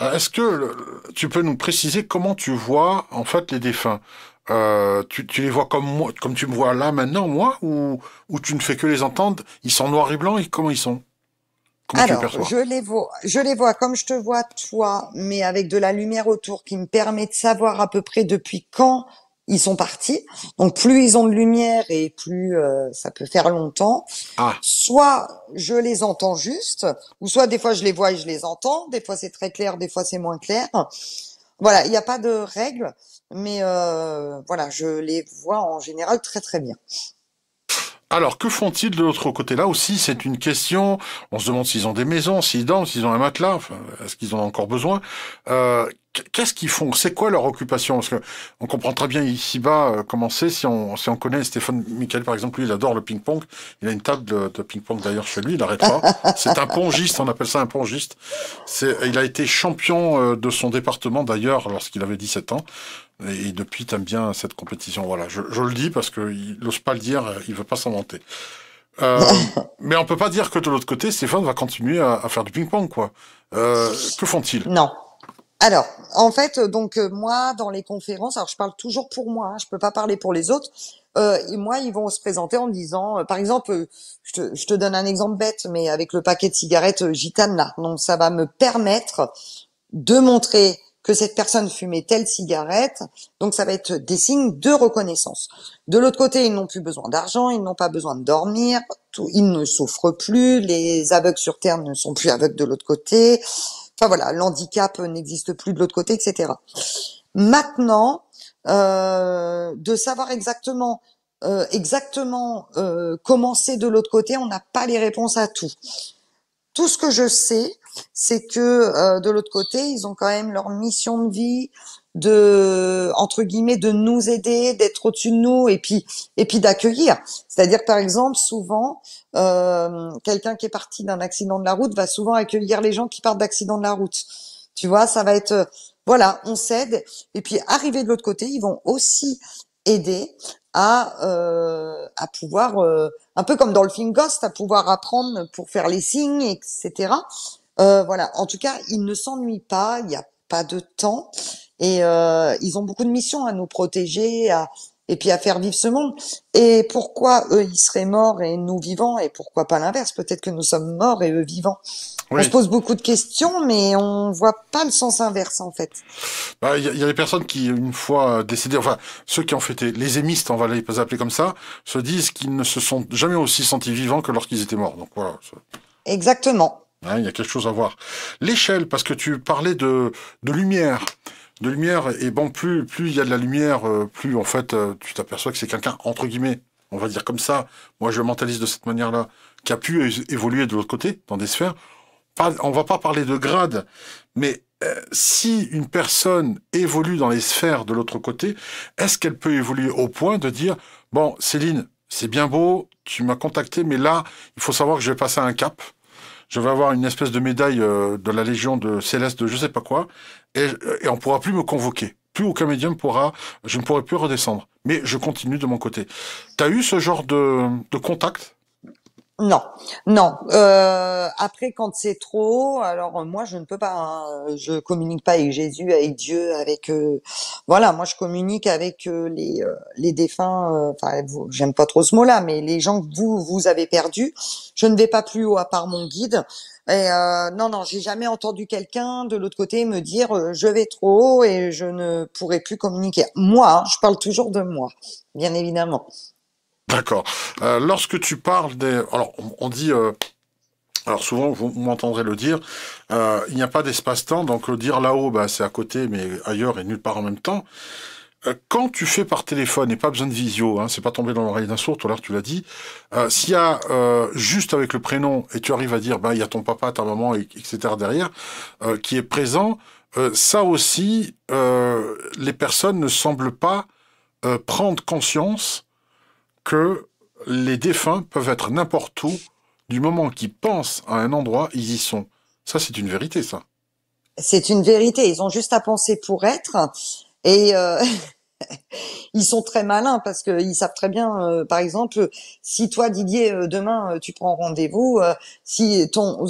Euh, est-ce que tu peux nous préciser comment tu vois en fait les défunts euh, tu, les vois comme moi, comme tu me vois là maintenant, moi, ou, ou tu ne fais que les entendre Ils sont noirs et blancs et comment ils sont comment Alors, tu les je les vois, je les vois comme je te vois toi, mais avec de la lumière autour qui me permet de savoir à peu près depuis quand ils sont partis. Donc plus ils ont de lumière et plus euh, ça peut faire longtemps. Ah. Soit je les entends juste, ou soit des fois je les vois et je les entends. Des fois c'est très clair, des fois c'est moins clair. Voilà, il n'y a pas de règle, mais euh, voilà, je les vois en général très très bien. Alors, que font-ils de l'autre côté Là aussi, c'est une question. On se demande s'ils ont des maisons, s'ils dorment, s'ils ont un matelas, est-ce qu'ils en ont encore besoin euh, Qu'est-ce qu'ils font C'est quoi leur occupation que on comprend très bien ici-bas euh, comment c'est. Si on, si on connaît Stéphane Michael, par exemple, lui, il adore le ping-pong. Il a une table de, ping-pong d'ailleurs chez lui, il n'arrête pas. C'est un pongiste, on appelle ça un pongiste. Il a été champion euh, de son département d'ailleurs lorsqu'il avait 17 ans. Et, depuis, t'aimes bien cette compétition. Voilà, je, je le dis parce qu'il n'ose pas le dire, euh, il veut pas s'en vanter. Euh, mais on peut pas dire que de l'autre côté, Stéphane va continuer à, à faire du ping-pong, quoi. Euh, que font-ils Non. Alors, en fait, euh, donc euh, moi, dans les conférences, alors je parle toujours pour moi, hein, je peux pas parler pour les autres. et moi, ils vont se présenter en disant, par exemple, je te, je, te, donne un exemple bête, mais avec le paquet de cigarettes gitane là, donc ça va me permettre de montrer que cette personne fumait telle cigarette. Donc ça va être des signes de reconnaissance. De l'autre côté, ils n'ont plus besoin d'argent, ils n'ont pas besoin de dormir, ils ne souffrent plus, les aveugles sur Terre ne sont plus aveugles de l'autre côté. Enfin voilà, l'handicap n'existe plus de l'autre côté, etc. Maintenant, euh, de savoir exactement euh, exactement euh, comment c'est de l'autre côté, on n'a pas les réponses à tout. Tout ce que je sais, c'est que euh, de l'autre côté, ils ont quand même leur mission de vie de entre guillemets de nous aider, d'être au-dessus de nous et puis et puis d'accueillir. C'est-à-dire par exemple souvent euh, quelqu'un qui est parti d'un accident de la route va souvent accueillir les gens qui partent d'accident de la route. Tu vois, ça va être euh, voilà, on s'aide et puis arrivé de l'autre côté, ils vont aussi aider à à pouvoir un peu comme dans le film Ghost à pouvoir apprendre pour faire les signes etc euh, voilà, en tout cas, ils ne s'ennuient pas, il n'y a pas de temps, et euh, ils ont beaucoup de missions à nous protéger, et puis à faire vivre ce monde. Et pourquoi eux, ils seraient morts et nous vivants, et pourquoi pas l'inverse Peut-être que nous sommes morts et eux vivants. On se pose beaucoup de questions, mais on voit pas le sens inverse en fait. Bah, il y, y, a des personnes qui, une fois euh, décédées, enfin ceux qui ont fait les émistes, on va les appeler comme ça, se disent qu'ils ne se sont jamais aussi sentis vivants que lorsqu'ils étaient morts. Donc voilà. Exactement. Hein, il y a quelque chose à voir. L'échelle, parce que tu parlais de, lumière de lumière. Et bon, plus plus il y a de la lumière, euh, plus en fait euh, tu t'aperçois que c'est quelqu'un entre guillemets, on va dire comme ça. Moi, je mentalise de cette manière-là, qui a pu évoluer de l'autre côté dans des sphères. Pas, on va pas parler de grade, mais euh, si une personne évolue dans les sphères de l'autre côté, est-ce qu'elle peut évoluer au point de dire bon, Céline, c'est bien beau, tu m'as contacté, mais là, il faut savoir que je vais passer à un cap je vais avoir une espèce de médaille euh, de la Légion de Céleste de je sais pas quoi, et, on ne pourra plus me convoquer. Plus aucun médium pourra, je ne pourrai plus redescendre. Mais je continue de mon côté. T'as eu ce genre de, de contact non, non. Euh, après, quand c'est trop, alors euh, moi je ne peux pas. Hein. je communique pas avec Jésus, avec Dieu, avec euh, voilà. Moi, je communique avec les les défunts. Enfin, j'aime pas trop ce mot-là, mais les gens que vous vous avez perdus. Je ne vais pas plus haut à part mon guide. Et non, non, j'ai jamais entendu quelqu'un de l'autre côté me dire je vais trop haut et je ne pourrai plus communiquer. Moi, hein, je parle toujours de moi, bien évidemment. D'accord. Euh, lorsque tu parles des... Alors, on dit... Euh... Alors souvent, vous m'entendrez le dire, euh, il n'y a pas d'espace-temps, donc le dire là-haut, bah, c'est à côté, mais ailleurs et nulle part en même temps. Euh, quand tu fais par téléphone, et pas besoin de visio, hein, c'est pas tombé dans l'oreille d'un sourd, tout à l'heure tu l'as dit, euh, s'il y a euh, juste avec le prénom, et tu arrives à dire, bah, il y a ton papa, ta maman, etc. derrière, euh, qui est présent, ça aussi, les personnes ne semblent pas prendre conscience que les défunts peuvent être n'importe où. Du moment qu'ils pensent à un endroit, ils y sont. Ça, c'est une vérité, ça. C'est une vérité. Ils ont juste à penser pour être. Et euh, ils sont très malins parce qu'ils savent très bien, euh, par exemple, si toi, Didier, euh, demain, tu prends rendez-vous, si ton,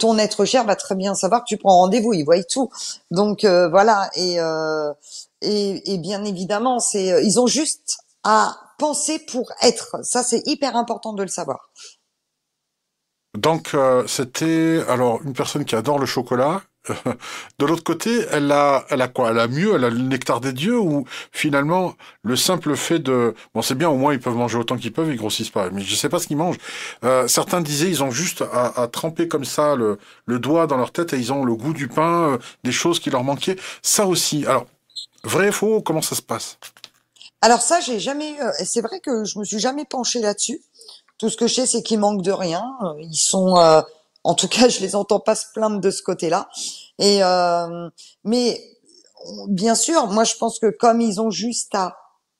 ton être cher va très bien savoir que tu prends rendez-vous, ils voient tout. Donc voilà. Et, et, et bien évidemment, c'est ils ont juste à penser pour être. Ça, c'est hyper important de le savoir. Donc, euh, c'était alors une personne qui adore le chocolat. de l'autre côté, elle a, elle a quoi Elle a mieux, elle a le nectar des dieux ou finalement le simple fait de bon, c'est bien au moins ils peuvent manger autant qu'ils peuvent, ils grossissent pas. Mais je sais pas ce qu'ils mangent. Euh, certains disaient ils ont juste à, tremper comme ça le, doigt dans leur tête et ils ont le goût du pain, euh, des choses qui leur manquaient. Ça aussi. Alors vrai, faux, comment ça se passe alors ça, j'ai jamais. Euh, c'est vrai que je me suis jamais penchée là-dessus. Tout ce que je sais, c'est qu'ils manquent de rien. Euh, ils sont, euh, en tout cas, je les entends pas se plaindre de ce côté-là. Et mais bien sûr, moi, je pense que comme ils ont juste à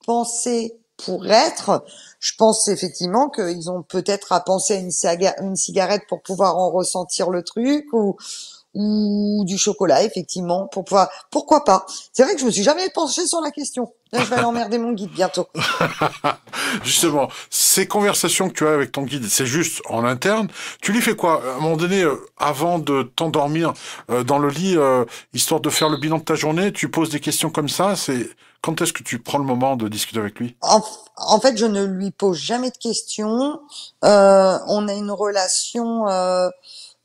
penser pour être, je pense effectivement qu'ils ont peut-être à penser à une, cigarette pour pouvoir en ressentir le truc ou ou du chocolat effectivement pour pouvoir pourquoi pas c'est vrai que je me suis jamais penchée sur la question Là, je vais l'emmerder mon guide bientôt. Justement, ces conversations que tu as avec ton guide, c'est juste en interne. Tu lui fais quoi À un moment donné, euh, avant de t'endormir euh, dans le lit, euh, histoire de faire le bilan de ta journée, tu poses des questions comme ça. C'est quand est-ce que tu prends le moment de discuter avec lui en, fait, je ne lui pose jamais de questions. on a une relation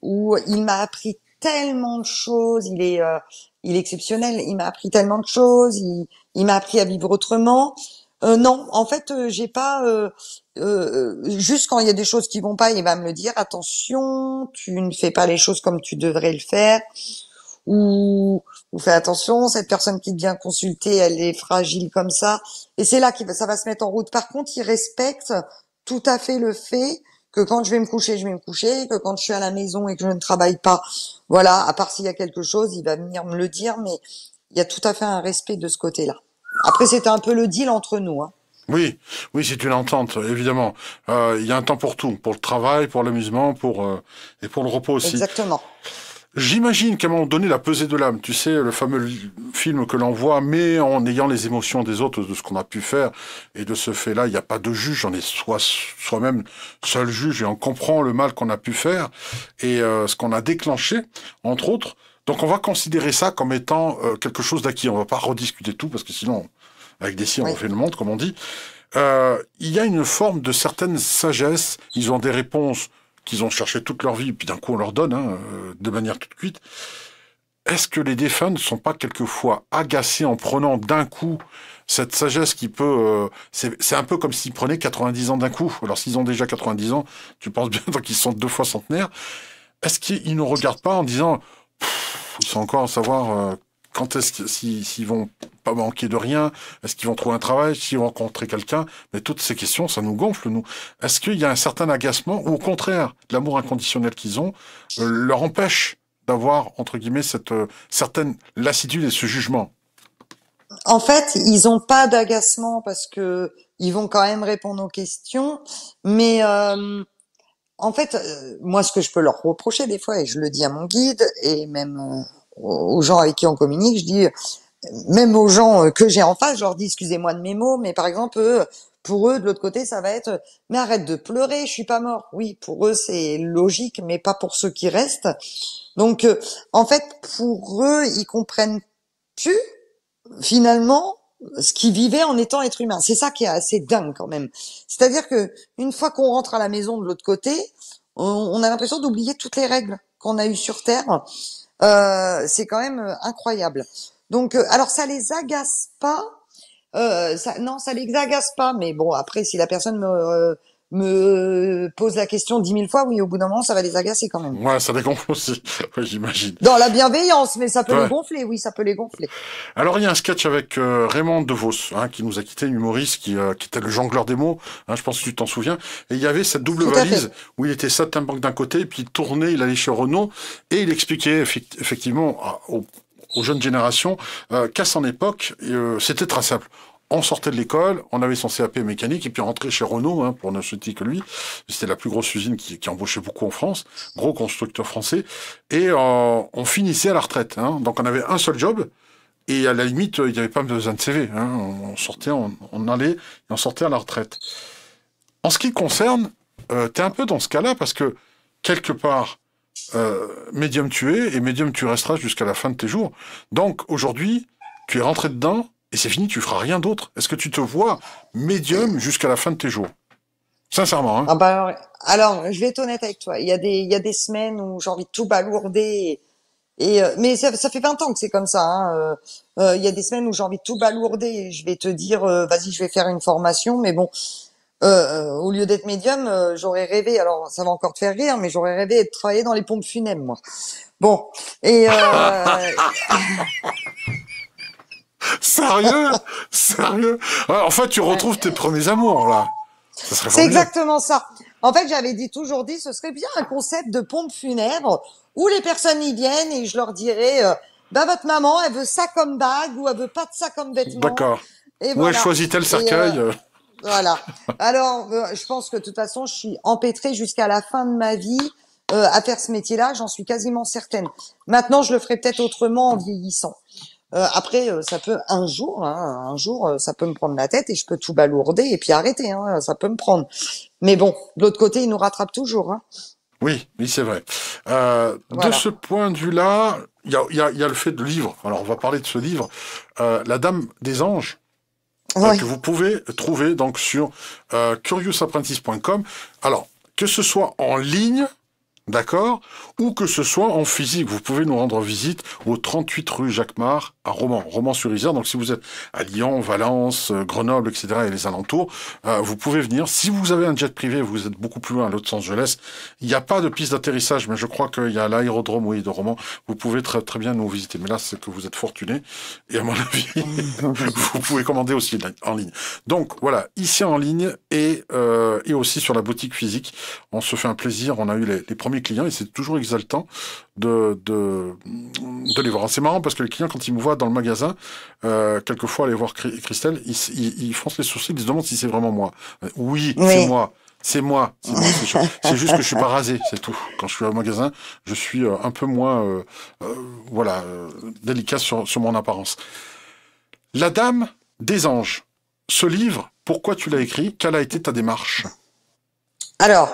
où il m'a appris tellement de choses. Il est il est exceptionnel. Il m'a appris tellement de choses. Il, il m'a appris à vivre autrement. Euh, non, en fait, euh, j'ai pas. Euh, euh, juste quand il y a des choses qui vont pas, il va me le dire. Attention, tu ne fais pas les choses comme tu devrais le faire. Ou, ou fais attention, cette personne qui te vient consulter, elle est fragile comme ça. Et c'est là que ça va se mettre en route. Par contre, il respecte tout à fait le fait que quand je vais me coucher, je vais me coucher, que quand je suis à la maison et que je ne travaille pas, voilà, à part s'il y a quelque chose, il va venir me le dire, mais il y a tout à fait un respect de ce côté-là. Après, c'était un peu le deal entre nous. Hein. Oui, oui, c'est une entente, évidemment. Euh, il y a un temps pour tout, pour le travail, pour l'amusement, pour euh, et pour le repos aussi. Exactement. J'imagine qu'à un moment donné, la pesée de l'âme, tu sais, le fameux film que l'on voit, mais en ayant les émotions des autres, de ce qu'on a pu faire, et de ce fait-là, il n'y a pas de juge, on est soi-même seul juge, et on comprend le mal qu'on a pu faire, et euh, ce qu'on a déclenché, entre autres. Donc on va considérer ça comme étant euh, quelque chose d'acquis. On ne va pas rediscuter tout parce que sinon, avec des si, on fait le monde, comme on dit. Euh, il y a une forme de certaine sagesse. Ils ont des réponses qu'ils ont cherchées toute leur vie, puis d'un coup on leur donne, hein, euh, de manière toute cuite. Est-ce que les défunts ne sont pas quelquefois agacés en prenant d'un coup cette sagesse qui peut... c'est un peu comme s'ils prenaient 90 ans d'un coup. Alors s'ils ont déjà 90 ans, tu penses bien qu'ils sont deux fois centenaires. Est-ce qu'ils ne regardent pas en disant il faut encore savoir euh, quand est-ce qu'ils vont pas manquer de rien, est-ce qu'ils vont trouver un travail, s'ils vont rencontrer quelqu'un, mais toutes ces questions, ça nous gonfle, nous. Est-ce qu'il y a un certain agacement ou au contraire, l'amour inconditionnel qu'ils ont euh, leur empêche d'avoir, entre guillemets, cette euh, certaine lassitude et ce jugement En fait, ils n'ont pas d'agacement parce que ils vont quand même répondre aux questions, mais en fait, euh, moi, ce que je peux leur reprocher des fois, et je le dis à mon guide, et même aux gens avec qui on communique, je dis, euh, même aux gens euh, que j'ai en face, je leur dis, excusez-moi de mes mots, mais par exemple, pour eux, de l'autre côté, ça va être, mais arrête de pleurer, je suis pas mort. Oui, pour eux, c'est logique, mais pas pour ceux qui restent. Donc, en fait, pour eux, ils comprennent plus, finalement, ce qui vivait en étant être humain. C'est ça qui est assez dingue quand même. C'est-à-dire que une fois qu'on rentre à la maison de l'autre côté, on, a l'impression d'oublier toutes les règles qu'on a eues sur Terre. Euh, c'est quand même euh, incroyable. Donc, euh, alors ça les agace pas. Euh, ça, non, ça les agace pas. Mais bon, après, si la personne me me pose la question dix mille fois, oui, au bout d'un moment, ça va les agacer quand même. Ouais, ça les aussi, j'imagine. Dans la bienveillance, mais ça peut les gonfler, oui, ça peut les gonfler. Alors, il y a un sketch avec euh, Raymond DeVos, hein, qui nous a quitté, humoriste, qui, euh, qui était le jongleur des mots, hein, je pense que tu t'en souviens, et il y avait cette double valise où il était banque d'un côté, puis il tournait, il allait chez Renault, et il expliquait effectivement aux jeunes générations, euh, qu'à son époque, c'était très simple on sortait de l'école, on avait son CAP mécanique, et puis on rentrait chez Renault, hein, pour ne citer que lui. C'était la plus grosse usine qui, embauchait beaucoup en France, gros constructeur français. Et euh, on finissait à la retraite. Hein. Donc on avait un seul job, et à la limite, il n'y avait pas besoin de CV. Hein. On, sortait, on, allait, et on sortait à la retraite. En ce qui concerne, euh, t'es tu es un peu dans ce cas-là, parce que quelque part, euh, médium tu es, et médium tu resteras jusqu'à la fin de tes jours. Donc aujourd'hui, tu es rentré dedans, et c'est fini, tu feras rien d'autre. Est-ce que tu te vois médium jusqu'à la fin de tes jours Sincèrement. Hein. Ah bah alors, je vais être honnête avec toi. Il y a des, il y a des semaines où j'ai envie de tout balourder. Et, euh, mais ça, ça, fait 20 ans que c'est comme ça. Hein. Euh, euh, il y a des semaines où j'ai envie de tout balourder. je vais te dire, euh, vas-y, je vais faire une formation. Mais bon, euh, au lieu d'être médium, j'aurais rêvé. Alors, ça va encore te faire rire, mais j'aurais rêvé de travailler dans les pompes funèbres, moi. Bon, et. Sérieux Sérieux En fait, tu retrouves tes premiers amours, là. C'est exactement ça. En fait, j'avais dit toujours dit, ce serait bien un concept de pompe funèbre où les personnes y viennent et je leur dirais, euh, bah votre maman, elle veut ça comme bague ou elle veut pas de ça comme vêtement. D'accord. Et voilà. Où elle choisit tel cercueil euh, Voilà. Alors, euh, je pense que de toute façon, je suis empêtrée jusqu'à la fin de ma vie à faire ce métier-là. J'en suis quasiment certaine. Maintenant, je le ferai peut-être autrement en vieillissant. Euh, après, euh, ça peut un jour, hein, un jour, euh, ça peut me prendre la tête et je peux tout balourder et puis arrêter. Hein, ça peut me prendre. Mais bon, de l'autre côté, il nous rattrape toujours. Hein. Oui, oui, c'est vrai. De ce point de vue-là, il y a, le fait de livre. Alors, on va parler de ce livre, La Dame des Anges, que vous pouvez trouver donc sur curiousapprentice.com. Alors, que ce soit en ligne D'accord Ou que ce soit en physique. Vous pouvez nous rendre visite au 38 rue Jacquemart à Romans, Romans-sur-Isère. Donc si vous êtes à Lyon, Valence, euh, Grenoble, etc. et les alentours, euh, vous pouvez venir. Si vous avez un jet privé, vous êtes beaucoup plus loin à Los Angeles. Il n'y a pas de piste d'atterrissage, mais je crois qu'il y a l'aérodrome, oui, de Romans. Vous pouvez très, très bien nous visiter. Mais là, c'est que vous êtes fortuné. Et à mon avis, vous pouvez commander aussi en ligne. Donc voilà, ici en ligne et, euh, et aussi sur la boutique physique. On se fait un plaisir. On a eu les premiers clients et c'est toujours exaltant de, de, de, les voir. C'est marrant parce que les clients, quand ils me voient dans le magasin, euh, quelquefois aller voir Christelle, ils, ils, froncent les sourcils, ils se demandent si c'est vraiment moi. Euh, oui. c'est moi. C'est moi. C'est juste que je suis pas rasé, c'est tout. Quand je suis au magasin, je suis euh, un peu moins, voilà, délicat sur, sur, mon apparence. La Dame des Anges. Ce livre, pourquoi tu l'as écrit Quelle a été ta démarche Alors,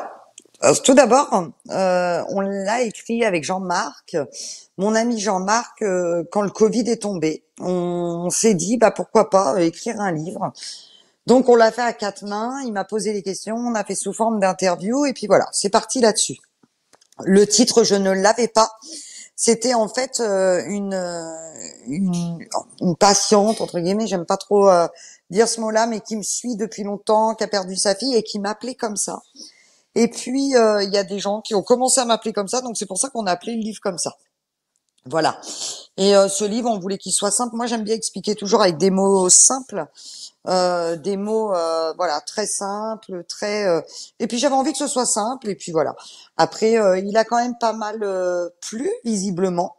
euh, tout d'abord, euh, on l'a écrit avec Jean-Marc, mon ami Jean-Marc, euh, quand le Covid est tombé. On, s'est dit, bah pourquoi pas écrire un livre. Donc on l'a fait à quatre mains, il m'a posé des questions, on a fait sous forme d'interview, et puis voilà, c'est parti là-dessus. Le titre, je ne l'avais pas. C'était en fait une, une, une, patiente, entre guillemets, j'aime pas trop dire ce mot-là, mais qui me suit depuis longtemps, qui a perdu sa fille et qui m'appelait comme ça et puis, euh, il y a des gens qui ont commencé à m'appeler comme ça, donc c'est pour ça qu'on a appelé le livre comme ça. Voilà. Et euh, ce livre, on voulait qu'il soit simple. Moi, j'aime bien expliquer toujours avec des mots simples, euh, des mots, voilà, très simples, très. Et puis j'avais envie que ce soit simple. Et puis voilà. Après, il a quand même pas mal plu, visiblement.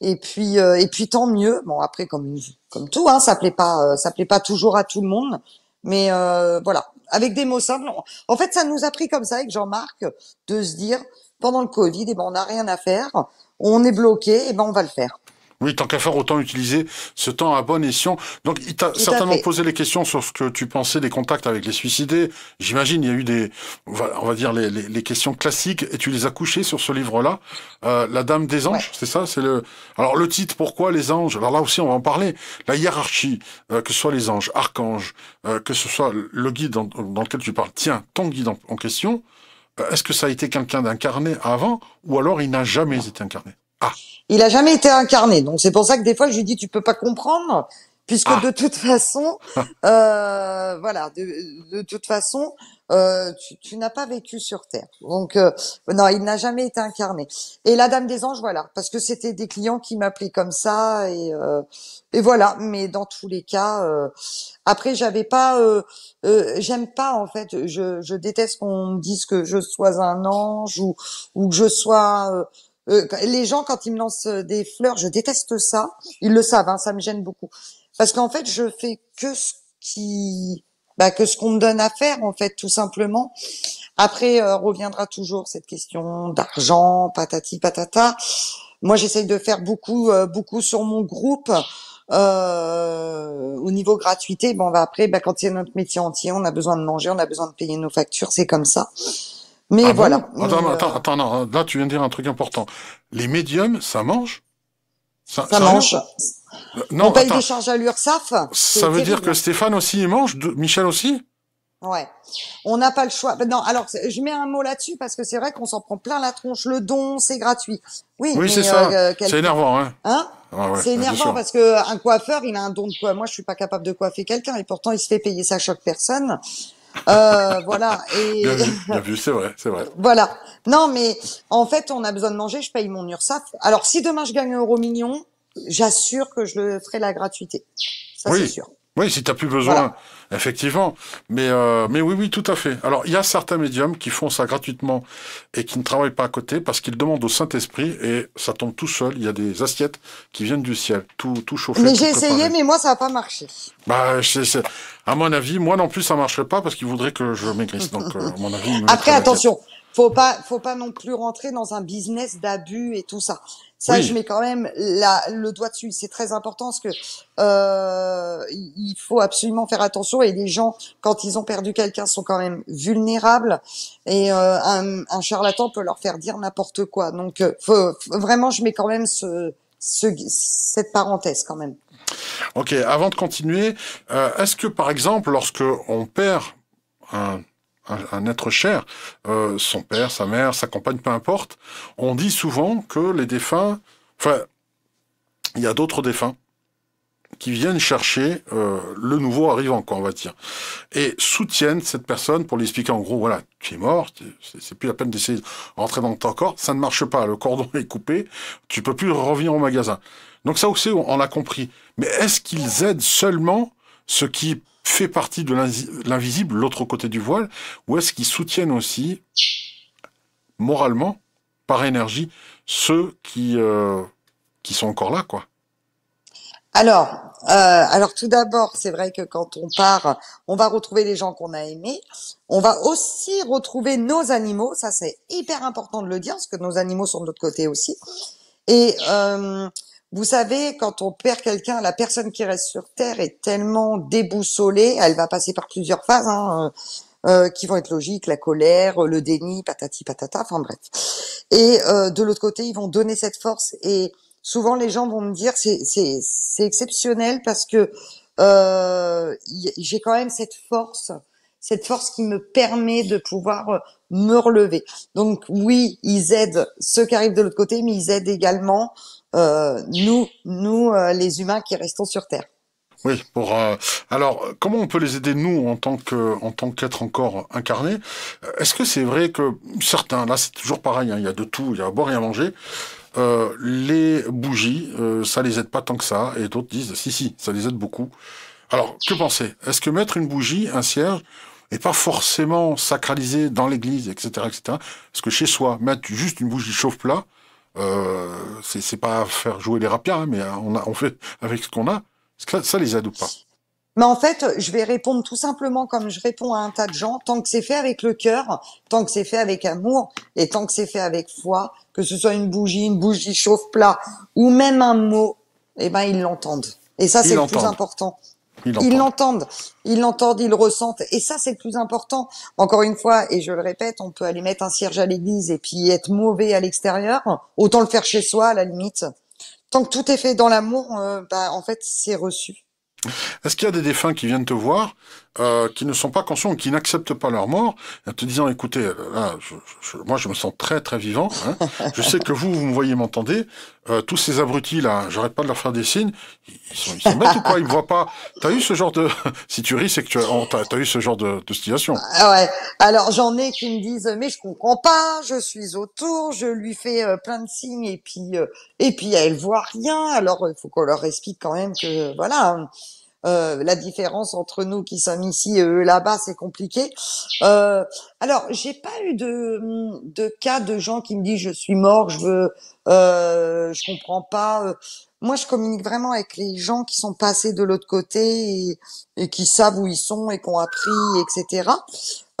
Et puis, et puis tant mieux. Bon, après, comme comme tout, hein, ça plaît pas, ça plaît pas toujours à tout le monde. Mais voilà, avec des mots simples. En fait, ça nous a pris comme ça avec Jean-Marc de se dire pendant le Covid, et eh ben on n'a rien à faire, on est bloqué, et eh ben on va le faire. Oui, tant qu'à faire, autant utiliser ce temps à bon escient. Donc, il t'a certainement posé les questions sur ce que tu pensais des contacts avec les suicidés. J'imagine, il y a eu des, on va dire, les, questions classiques, et tu les as couchées sur ce livre-là. Euh, La Dame des Anges, c'est ça C'est le. Alors, le titre, pourquoi les anges Alors là aussi, on va en parler. La hiérarchie, euh, que ce soit les anges, archanges, euh, que ce soit le guide dans, lequel tu parles. Tiens, ton guide en question, est-ce que ça a été quelqu'un d'incarné avant, ou alors il n'a jamais été incarné ah. Il a jamais été incarné, donc c'est pour ça que des fois je lui dis tu peux pas comprendre, puisque ah. de toute façon, euh, voilà, de, toute façon, euh, tu, n'as pas vécu sur Terre. Donc euh, non, il n'a jamais été incarné. Et la Dame des Anges, voilà, parce que c'était des clients qui m'appelaient comme ça et, et voilà. Mais dans tous les cas, après j'avais pas, j'aime pas en fait, je, je déteste qu'on me dise que je sois un ange ou ou que je sois euh, les gens quand ils me lancent euh, des fleurs, je déteste ça. Ils le savent, hein, ça me gêne beaucoup. Parce qu'en fait, je fais que ce qui, bah, que ce qu'on me donne à faire, en fait, tout simplement. Après, euh, reviendra toujours cette question d'argent, patati patata. Moi, j'essaye de faire beaucoup, beaucoup sur mon groupe. au niveau gratuité, bon, bah, après, bah, quand c'est notre métier entier, on a besoin de manger, on a besoin de payer nos factures, c'est comme ça. Mais ah voilà. attends, euh, attends, attends là tu viens de dire un truc important. Les médiums, ça mange Ça, mange. Euh, non, On paye des charges à l'URSSAF. Ça veut dire que Stéphane aussi il mange, Michel aussi Ouais. On n'a pas le choix. Ben non, alors je mets un mot là-dessus parce que c'est vrai qu'on s'en prend plein la tronche. Le don, c'est gratuit. Oui, oui c'est euh, ça. C'est énervant, hein. Hein ah c'est énervant parce que un coiffeur, il a un don de quoi. Moi, je suis pas capable de coiffer quelqu'un et pourtant il se fait payer ça choque chaque personne. Euh, voilà. Et... vu, c'est vrai, c'est vrai. voilà. Non, mais en fait, on a besoin de manger, je paye mon URSSAF Alors, si demain je gagne un euro mignon j'assure que je le ferai la gratuité. Ça, c'est sûr. Oui, si tu n'as plus besoin, effectivement. Mais, euh, mais oui, oui, tout à fait. Alors, il y a certains médiums qui font ça gratuitement et qui ne travaillent pas à côté parce qu'ils demandent au Saint-Esprit et ça tombe tout seul. Il y a des assiettes qui viennent du ciel, tout, tout chauffé. Mais j'ai essayé, mais moi, ça n'a pas marché. Bah, à mon avis, moi non plus, ça ne marcherait pas parce qu'ils voudraient que je maigrisse. Donc, euh, à mon avis, Après, attention faut pas, faut pas non plus rentrer dans un business d'abus et tout ça. Ça, je mets quand même la, le doigt dessus. C'est très important parce que euh, il faut absolument faire attention. Et les gens, quand ils ont perdu quelqu'un, sont quand même vulnérables. Et euh, un, charlatan peut leur faire dire n'importe quoi. Donc, euh, faut, vraiment, je mets quand même ce, ce, cette parenthèse quand même. Ok. Avant de continuer, euh, est-ce que par exemple, lorsque on perd un un, être cher, euh, son père, sa mère, sa compagne, peu importe, on dit souvent que les défunts, enfin, il y a d'autres défunts qui viennent chercher euh, le nouveau arrivant, quoi, on va dire, et soutiennent cette personne pour lui expliquer en gros, voilà, tu es mort, c'est plus la peine d'essayer de rentrer dans ton corps, ça ne marche pas, le cordon est coupé, tu peux plus revenir au magasin. Donc ça aussi, on l'a compris. Mais est-ce qu'ils aident seulement ceux qui fait partie de l'invisible, l'autre côté du voile, ou est-ce qu'ils soutiennent aussi, moralement, par énergie, ceux qui, euh, qui sont encore là, quoi alors, euh, alors tout d'abord, c'est vrai que quand on part, on va retrouver les gens qu'on a aimés. On va aussi retrouver nos animaux. Ça, c'est hyper important de le dire, parce que nos animaux sont de l'autre côté aussi. Et euh, vous savez, quand on perd quelqu'un, la personne qui reste sur Terre est tellement déboussolée, elle va passer par plusieurs phases. Hein, euh, euh, qui vont être logiques, la colère, le déni, patati patata, enfin bref. Et euh, de l'autre côté, ils vont donner cette force. Et souvent, les gens vont me dire, c'est exceptionnel parce que j'ai quand même cette force, cette force qui me permet de pouvoir me relever. Donc oui, ils aident ceux qui arrivent de l'autre côté, mais ils aident également euh, nous, nous euh, les humains qui restons sur Terre. Oui, pour euh, alors comment on peut les aider nous en tant que en tant qu'être encore incarné Est-ce que c'est vrai que certains là c'est toujours pareil, hein, il y a de tout, il y a à boire et à manger. les bougies, ça ça les aide pas tant que ça, et d'autres disent si si, ça les aide beaucoup. Alors que penser Est-ce que mettre une bougie, un cierge, et pas forcément sacralisé dans l'église, etc., etc. Parce que chez soi, mettre juste une bougie chauffe-plat, euh, c'est pas faire jouer les rapiens, hein, mais euh, on, fait avec ce qu'on a. Ça, ça les aide pas mais en fait, je vais répondre tout simplement comme je réponds à un tas de gens, tant que c'est fait avec le cœur, tant que c'est fait avec amour et tant que c'est fait avec foi, que ce soit une bougie, une bougie chauffe-plat ou même un mot, eh ben ils l'entendent. Et ça c'est le plus important ils l'entendent, ils l'entendent, ils le ressentent. Et ça, c'est le plus important. Encore une fois, et je le répète, on peut aller mettre un cierge à l'église et puis être mauvais à l'extérieur. Autant le faire chez soi, à la limite. Tant que tout est fait dans l'amour, euh, bah, en fait, c'est reçu. Est-ce qu'il y a des défunts qui viennent te voir euh, qui ne sont pas conscients qui n'acceptent pas leur mort, en te disant, écoutez, euh, là, moi je me sens très très vivant, hein. je sais que vous, vous me voyez, m'entendez, euh, tous ces abrutis là, j'arrête pas de leur faire des signes, ils, sont, ils sont bêtes ou quoi, ils me voient pas. T'as eu ce genre de... si tu ris, c'est que tu as, as, eu ce genre de, de situation. Ah, ah ouais, alors j'en ai qui me disent, mais je comprends pas, je suis autour, je lui fais plein de signes et puis, et puis elle voit rien, alors il faut qu'on leur explique quand même que, voilà... Hein. Euh, la différence entre nous qui sommes ici et eux là-bas, c'est compliqué. Euh, alors, j'ai pas eu de, de cas de gens qui me disent je suis mort, je veux, euh, je comprends pas. Euh, moi, je communique vraiment avec les gens qui sont passés de l'autre côté et, et, qui savent où ils sont et qui ont appris, etc.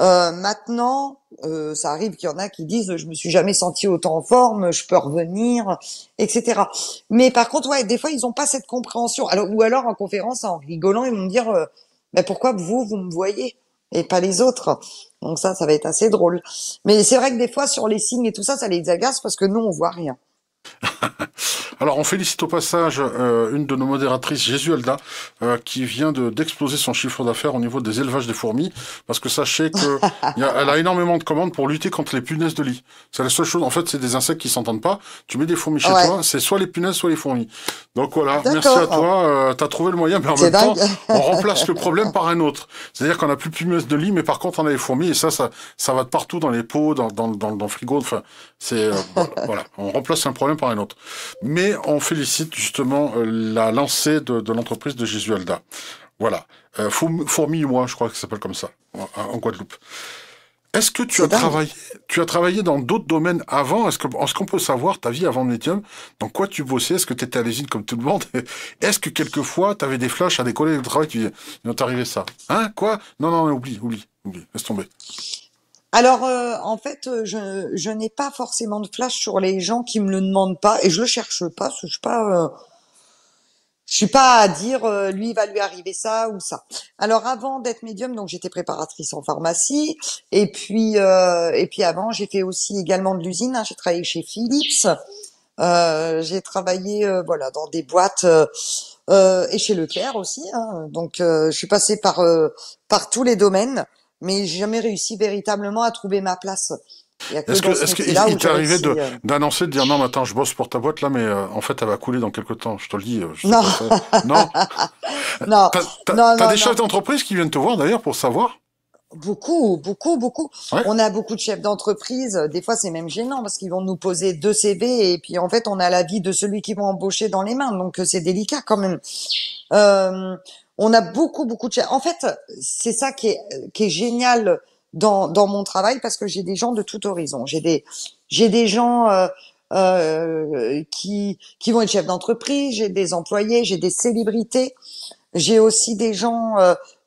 Euh, maintenant, euh, ça arrive qu'il y en a qui disent je me suis jamais senti autant en forme, je peux revenir, etc. Mais par contre, ouais, des fois ils n'ont pas cette compréhension. Alors ou alors en conférence en rigolant ils vont me dire euh, ben, pourquoi vous vous me voyez et pas les autres. Donc ça, ça va être assez drôle. Mais c'est vrai que des fois sur les signes et tout ça, ça les agace parce que nous on voit rien. Alors on félicite au passage euh, une de nos modératrices, Jésuelda, euh, qui vient d'exploser son chiffre d'affaires au niveau des élevages des fourmis, parce que sachez que a, elle a énormément de commandes pour lutter contre les punaises de lit. C'est la seule chose. En fait, c'est des insectes qui s'entendent pas. Tu mets des fourmis chez toi, c'est soit les punaises, soit les fourmis. Donc voilà, ah, merci à toi. Euh, t'as trouvé le moyen, mais en même temps, on remplace le problème par un autre. C'est-à-dire qu'on a plus de punaises de lit, mais par contre, on a les fourmis, et ça, ça, va de partout dans les pots, dans, dans, dans, frigo. Enfin, c'est voilà, on remplace un problème par un autre. Mais et on félicite justement euh, la lancée de, l'entreprise de Jésualda. Voilà. Euh, fourmi moi, je crois que ça s'appelle comme ça, en Guadeloupe. Est-ce que tu as, travaillé, tu as travaillé dans d'autres domaines avant Est-ce qu'on peut savoir ta vie avant Medium Dans quoi tu bossais Est-ce que tu étais à l'usine comme tout le monde Est-ce que quelquefois tu avais des flashs à décoller du travail Tu disais, il arrivé ça. Hein Quoi Non, non, oublie, oublie, oublie, laisse tomber. Alors, euh, en fait, euh, je, n'ai pas forcément de flash sur les gens qui me le demandent pas, et je le cherche pas, je suis pas, euh, je suis pas à dire lui va lui arriver ça ou ça. Alors avant d'être médium, donc j'étais préparatrice en pharmacie, et puis et puis avant j'ai fait aussi également de l'usine, hein, j'ai travaillé chez Philips, j'ai travaillé voilà dans des boîtes. et chez Leclerc aussi, hein. donc je suis passée par par tous les domaines mais j'ai jamais réussi véritablement à trouver ma place. Est-ce qu'il t'est arrivé de, euh, d'annoncer, de dire non, mais attends, je bosse pour ta boîte là, mais euh, en fait, elle va couler dans quelques temps, je te le dis. Euh, non. non. non. T'as, des chefs d'entreprise qui viennent te voir d'ailleurs pour savoir Beaucoup, beaucoup, beaucoup. On a beaucoup de chefs d'entreprise. Des fois, c'est même gênant parce qu'ils vont nous poser deux CV et puis en fait, on a la vie de celui qui vont embaucher dans les mains. Donc, c'est délicat quand même. Euh, on a beaucoup, beaucoup de... En fait, c'est ça qui est, qui est génial dans, dans mon travail parce que j'ai des gens de tout horizon. J'ai des, j'ai des gens euh, euh, qui, qui vont être chefs d'entreprise, j'ai des employés, j'ai des célébrités, j'ai aussi des gens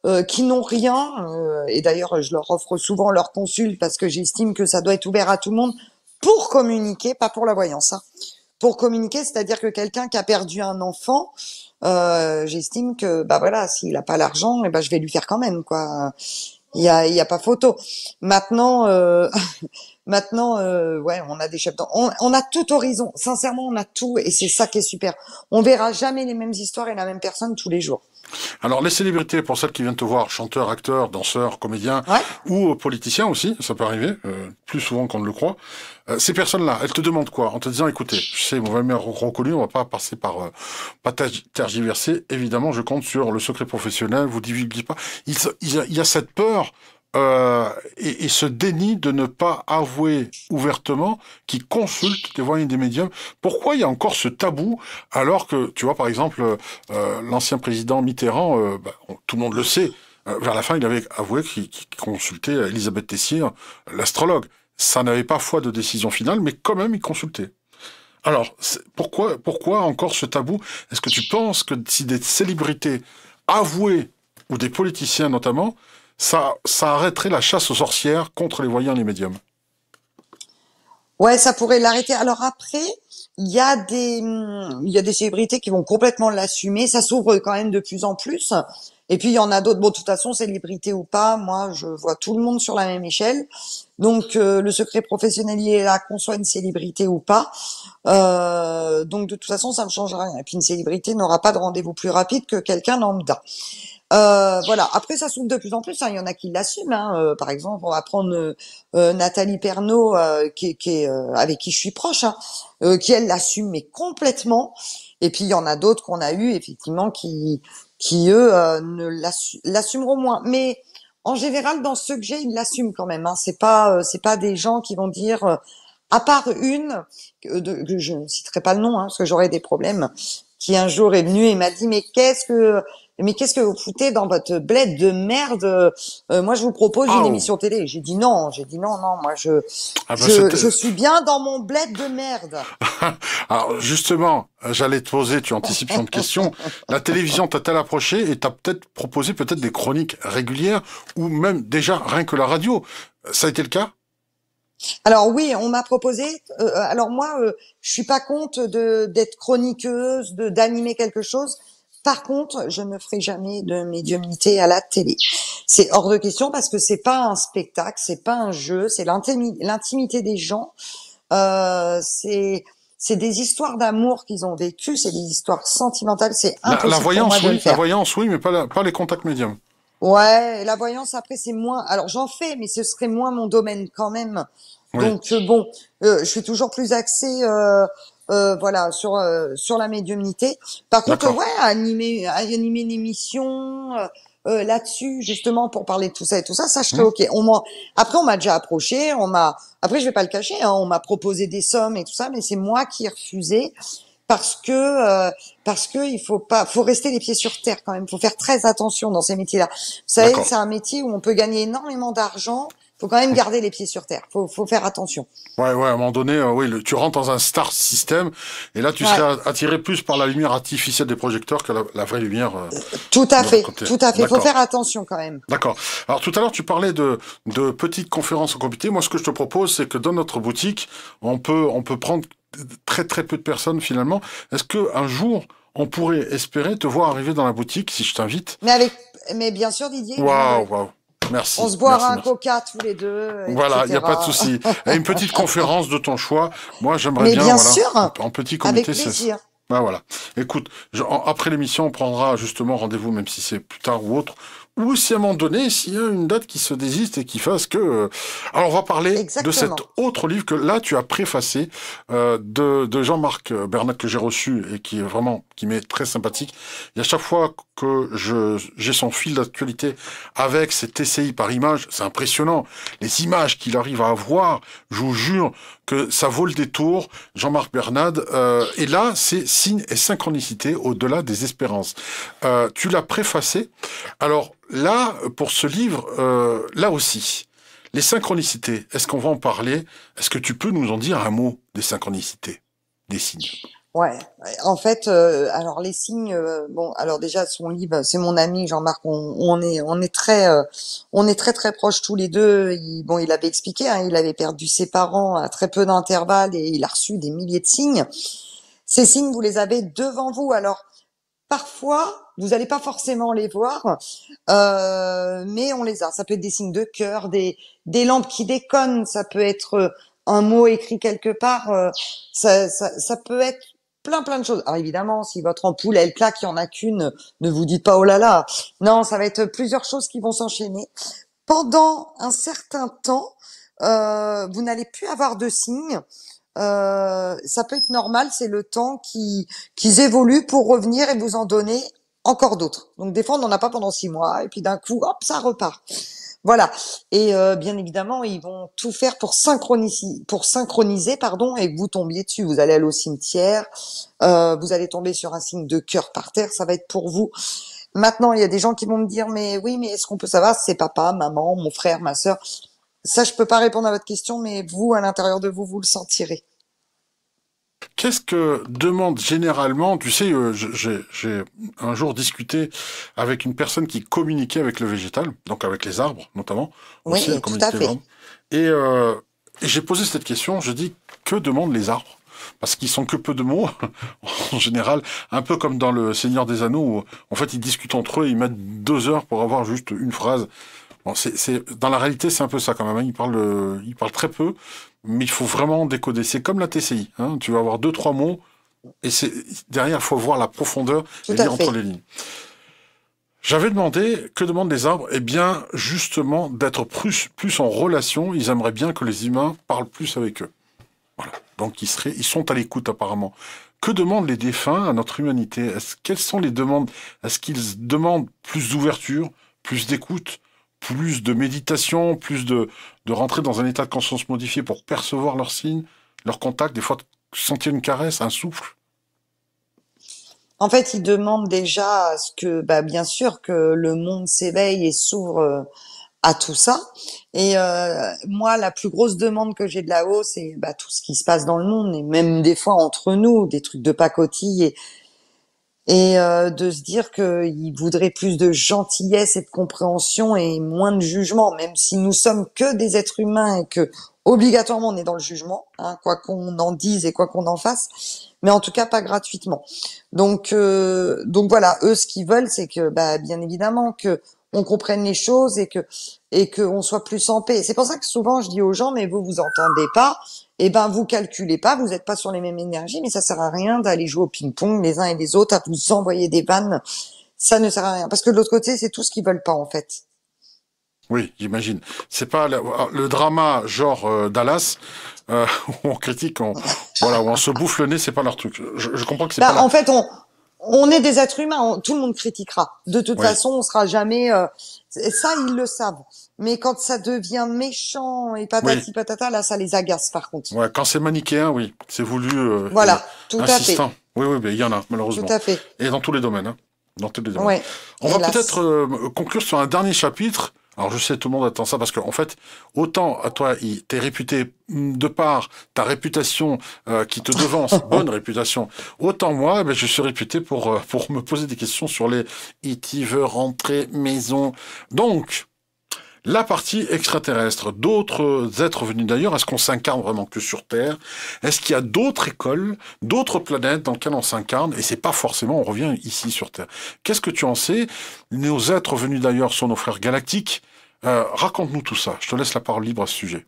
euh, qui n'ont rien. et d'ailleurs, je leur offre souvent leur consul parce que j'estime que ça doit être ouvert à tout le monde pour communiquer, pas pour la voyance. Hein. Pour communiquer, c'est-à-dire que quelqu'un qui a perdu un enfant, euh, j'estime que bah voilà, s'il n'a pas l'argent, et eh ben je vais lui faire quand même quoi. Il y a, y a pas photo. Maintenant, euh, Maintenant, euh, ouais, on a des chefs on, on, a tout horizon. Sincèrement, on a tout, et c'est ça qui est super. On verra jamais les mêmes histoires et la même personne tous les jours. Alors, les célébrités, pour celles qui viennent te voir, chanteurs, acteurs, danseurs, comédiens, ou politiciens aussi, ça peut arriver, euh, plus souvent qu'on ne le croit. Euh, ces personnes-là, elles te demandent quoi En te disant, écoutez, je sais, on va me reconnu, on va pas passer par, euh, pas tergiverser. Évidemment, je compte sur le secret professionnel, vous divulguez pas. Il, y, a, il y a cette peur euh, et, se dénie de ne pas avouer ouvertement qu'il consulte des voyants des médiums. Pourquoi il y a encore ce tabou alors que, tu vois, par exemple, euh, l'ancien président Mitterrand, euh, bah, tout le monde le sait, vers la fin, il avait avoué qu'il consultait Elisabeth Tessier, l'astrologue. Ça n'avait pas foi de décision finale, mais quand même, il consultait. Alors, pourquoi, pourquoi encore ce tabou Est-ce que tu penses que si des célébrités avouées, ou des politiciens notamment, ça, arrêterait la chasse aux sorcières contre les voyants et les médiums. Ouais, ça pourrait l'arrêter. Alors après, il y a des hum, il y a des célébrités qui vont complètement l'assumer. Ça s'ouvre quand même de plus en plus. Et puis il y en a d'autres. Bon, de toute façon, célébrité ou pas, moi je vois tout le monde sur la même échelle. Donc euh, le secret professionnel il est là, qu'on soit une célébrité ou pas. Euh, donc de toute façon, ça ne change rien. Et puis une célébrité n'aura pas de rendez-vous plus rapide que quelqu'un lambda. Euh, voilà. Après, ça s'ouvre de plus en plus. Hein. Il y en a qui l'assument. Hein. Euh, par exemple, on va prendre euh, Nathalie Pernaud, qui, est avec qui je suis proche, hein. qui elle l'assume mais complètement. Et puis il y en a d'autres qu'on a eu effectivement qui qui eux ne l'assumeront moins. Mais en général, dans ce que j'ai, ils l'assument quand même. Hein. C'est pas c'est pas des gens qui vont dire à part une, que je ne citerai pas le nom, hein, parce que j'aurais des problèmes, qui un jour est venue et m'a dit, mais qu'est-ce que mais qu'est-ce que vous foutez dans votre bled de merde euh, euh, Moi, je vous propose une émission télé. J'ai dit non, j'ai dit non, non, moi je ah, bah, je, suis bien dans mon bled de merde. Alors justement, j'allais te poser, tu anticipes ton question. La télévision t'a-t-elle approché et t'a peut-être proposé peut-être des chroniques régulières ou même déjà rien que la radio. Ça a été le cas alors oui, on m'a proposé. Euh, alors moi, je suis pas compte de d'être chroniqueuse, de d'animer quelque chose. Par contre, je ne ferai jamais de médiumnité à la télé. C'est hors de question parce que c'est pas un spectacle, c'est pas un jeu, c'est l'intimité des gens. Euh, c'est c'est des histoires d'amour qu'ils ont vécues, c'est des histoires sentimentales, c'est La, voyance, oui, la voyance, oui, mais pas, les contacts médiums. Ouais, la voyance après c'est moins. Alors j'en fais, mais ce serait moins mon domaine quand même. Donc euh, bon, euh, je suis toujours plus axée. Euh, euh, voilà sur euh, sur la médiumnité. Par contre, ouais, animer animer une émission euh, là-dessus justement pour parler de tout ça et tout ça, ça je mmh. ok. On m'a après on m'a déjà approché, on m'a après je vais pas le cacher, hein, on m'a proposé des sommes et tout ça, mais c'est moi qui ai refusé parce que parce que il faut pas faut rester les pieds sur terre quand même faut faire très attention dans ces métiers là vous savez c'est un métier où on peut gagner énormément d'argent faut quand même garder les pieds sur terre. Faut, faut faire attention. Ouais, ouais. À un moment donné, euh, oui, tu rentres dans un star system, et là, tu ouais. serais attiré plus par la lumière artificielle des projecteurs que la, vraie lumière. Euh, euh, tout à fait, tout à fait. Faut faire attention quand même. D'accord. Alors tout à l'heure, tu parlais de de petites conférences en comité. Moi, ce que je te propose, c'est que dans notre boutique, on peut on peut prendre très très peu de personnes finalement. Est-ce que un jour on pourrait espérer te voir arriver dans la boutique si je t'invite. Mais avec, mais bien sûr Didier. Waouh, waouh. On se boira un coca tous les deux. Voilà, il n'y a pas de souci. une petite conférence de ton choix. Moi, j'aimerais bien. bien sûr, en petit comité, avec plaisir. Bah, voilà. Écoute, après l'émission, on prendra justement rendez-vous, même si c'est plus tard ou autre, ou si à un moment donné, s'il y a une date qui se désiste et qui fasse que... Euh, alors on va parler de cet autre livre que là tu as préfacé euh, de, de Jean-Marc euh, Bernat que j'ai reçu et qui est vraiment, qui m'est très sympathique. Et à chaque fois que je j'ai son fil d'actualité avec cet TCI par image, c'est impressionnant. Les images qu'il arrive à avoir, je vous jure, que ça vaut le détour, Jean-Marc Bernade. Euh, et là, c'est signe et synchronicité au-delà des espérances. Euh, tu l'as préfacé. Alors là, pour ce livre, euh, là aussi, les synchronicités, est-ce qu'on va en parler Est-ce que tu peux nous en dire un mot des synchronicités, des signes Ouais. En fait, euh, alors les signes, euh, bon, alors déjà son livre, euh, c'est mon ami Jean-Marc. On, est, on est très, on est très très proches tous les deux. Il, bon, il avait expliqué, hein, il avait perdu ses parents à très peu d'intervalle et il a reçu des milliers de signes. Ces signes, vous les avez devant vous. Alors parfois, vous n'allez pas forcément les voir, mais on les a. Ça peut être des signes de cœur, des des lampes qui déconnent. Ça peut être un mot écrit quelque part, ça, ça peut être plein plein de choses. Alors évidemment, si votre ampoule elle claque, il y en a qu'une, ne vous dites pas oh là là. Non, ça va être plusieurs choses qui vont s'enchaîner. Pendant un certain temps, euh, vous n'allez plus avoir de signes. Euh, ça peut être normal, c'est le temps qui qu'ils évoluent pour revenir et vous en donner encore d'autres. Donc des fois, on n'en a pas pendant six mois et puis d'un coup, hop, ça repart. Voilà. Et euh, bien évidemment, ils vont tout faire pour synchroniser, pour synchroniser, pardon, et que vous tombiez dessus. Vous allez aller au cimetière, euh, vous allez tomber sur un signe de cœur par terre. Ça va être pour vous. Maintenant, il y a des gens qui vont me dire, mais oui, mais est-ce qu'on peut savoir c'est papa, maman, mon frère, ma sœur Ça, je peux pas répondre à votre question, mais vous, à l'intérieur de vous, vous le sentirez. Qu'est-ce que demande généralement, tu sais, euh, j'ai un jour discuté avec une personne qui communiquait avec le végétal, donc avec les arbres notamment. Oui, aussi, hein, tout à fait. Euh, et, j'ai posé cette question, je dis, que demandent les arbres parce qu'ils sont que peu de mots, en général, un peu comme dans le Seigneur des Anneaux, où en fait ils discutent entre eux, et ils mettent deux heures pour avoir juste une phrase. Bon, dans la réalité, c'est un peu ça quand même. Hein. Ils parlent, euh, ils parlent très peu, mais il faut vraiment décoder. C'est comme la TCI. Hein. Tu vas avoir deux, trois mots, et c'est derrière, il faut voir la profondeur et lire entre les lignes. J'avais demandé, que demandent les arbres Eh bien, justement, d'être plus, en relation. Ils aimeraient bien que les humains parlent plus avec eux. Voilà. Donc, ils, seraient, ils sont à l'écoute, apparemment. Que demandent les défunts à notre humanité Quelles sont les demandes Est-ce qu'ils demandent plus d'ouverture, plus d'écoute, plus de méditation, plus de, de rentrer dans un état de conscience modifié pour percevoir leurs signes, leurs contacts, des fois sentir une caresse, un souffle En fait, ils demandent déjà ce que, bah, bien sûr, que le monde s'éveille et s'ouvre euh, à tout ça. Et euh, moi, la plus grosse demande que j'ai de là-haut, c'est bah, tout ce qui se passe dans le monde et même des fois entre nous, des trucs de pacotille et et euh, de se dire qu'ils voudraient plus de gentillesse et de compréhension et moins de jugement, même si nous sommes que des êtres humains et que obligatoirement on est dans le jugement, hein, quoi qu'on en dise et quoi qu'on en fasse, mais en tout cas pas gratuitement. Donc euh, donc voilà, eux ce qu'ils veulent c'est que bah, bien évidemment qu'on comprenne les choses et que et qu'on soit plus en paix. C'est pour ça que souvent je dis aux gens mais vous vous entendez pas eh ben vous calculez pas, vous n'êtes pas sur les mêmes énergies, mais ça sert à rien d'aller jouer au ping-pong les uns et les autres, à vous envoyer des vannes, ça ne sert à rien. Parce que de l'autre côté, c'est tout ce qu'ils veulent pas en fait. Oui, j'imagine. C'est pas ah, le, drama genre euh, Dallas euh, où on critique, on, voilà, où on se bouffe le nez, c'est pas leur truc. Je, comprends que c'est bah, pas. En fait, on, on est des êtres humains, tout le monde critiquera. De toute façon, on sera jamais. Euh, ça, ils le savent. Mais quand ça devient méchant et patati patata, là, ça les agace, par contre. Ouais, quand c'est manichéen, oui, c'est voulu. Euh, voilà, euh, tout à fait. Oui, oui, mais il y en a malheureusement. Tout à fait. Et dans tous les domaines. Hein. Dans tous les domaines. Ouais. On va peut-être conclure sur un dernier chapitre alors je sais, tout le monde attend ça parce qu'en fait, autant à toi, t'es réputé mm, de par ta réputation euh, qui te devance, bonne réputation, autant moi, eh ben, je suis réputé pour, euh, pour me poser des questions sur les e « il veut rentrer maison ». Donc, la partie extraterrestre, d'autres êtres venus d'ailleurs, est-ce qu'on s'incarne vraiment que sur Terre Est-ce qu'il y a d'autres écoles, d'autres planètes dans lesquelles on s'incarne Et c'est pas forcément, on revient ici sur Terre. Qu'est-ce que tu en sais Nos êtres venus d'ailleurs sont nos frères galactiques. Euh, raconte-nous tout ça. Je te laisse la parole libre à ce sujet.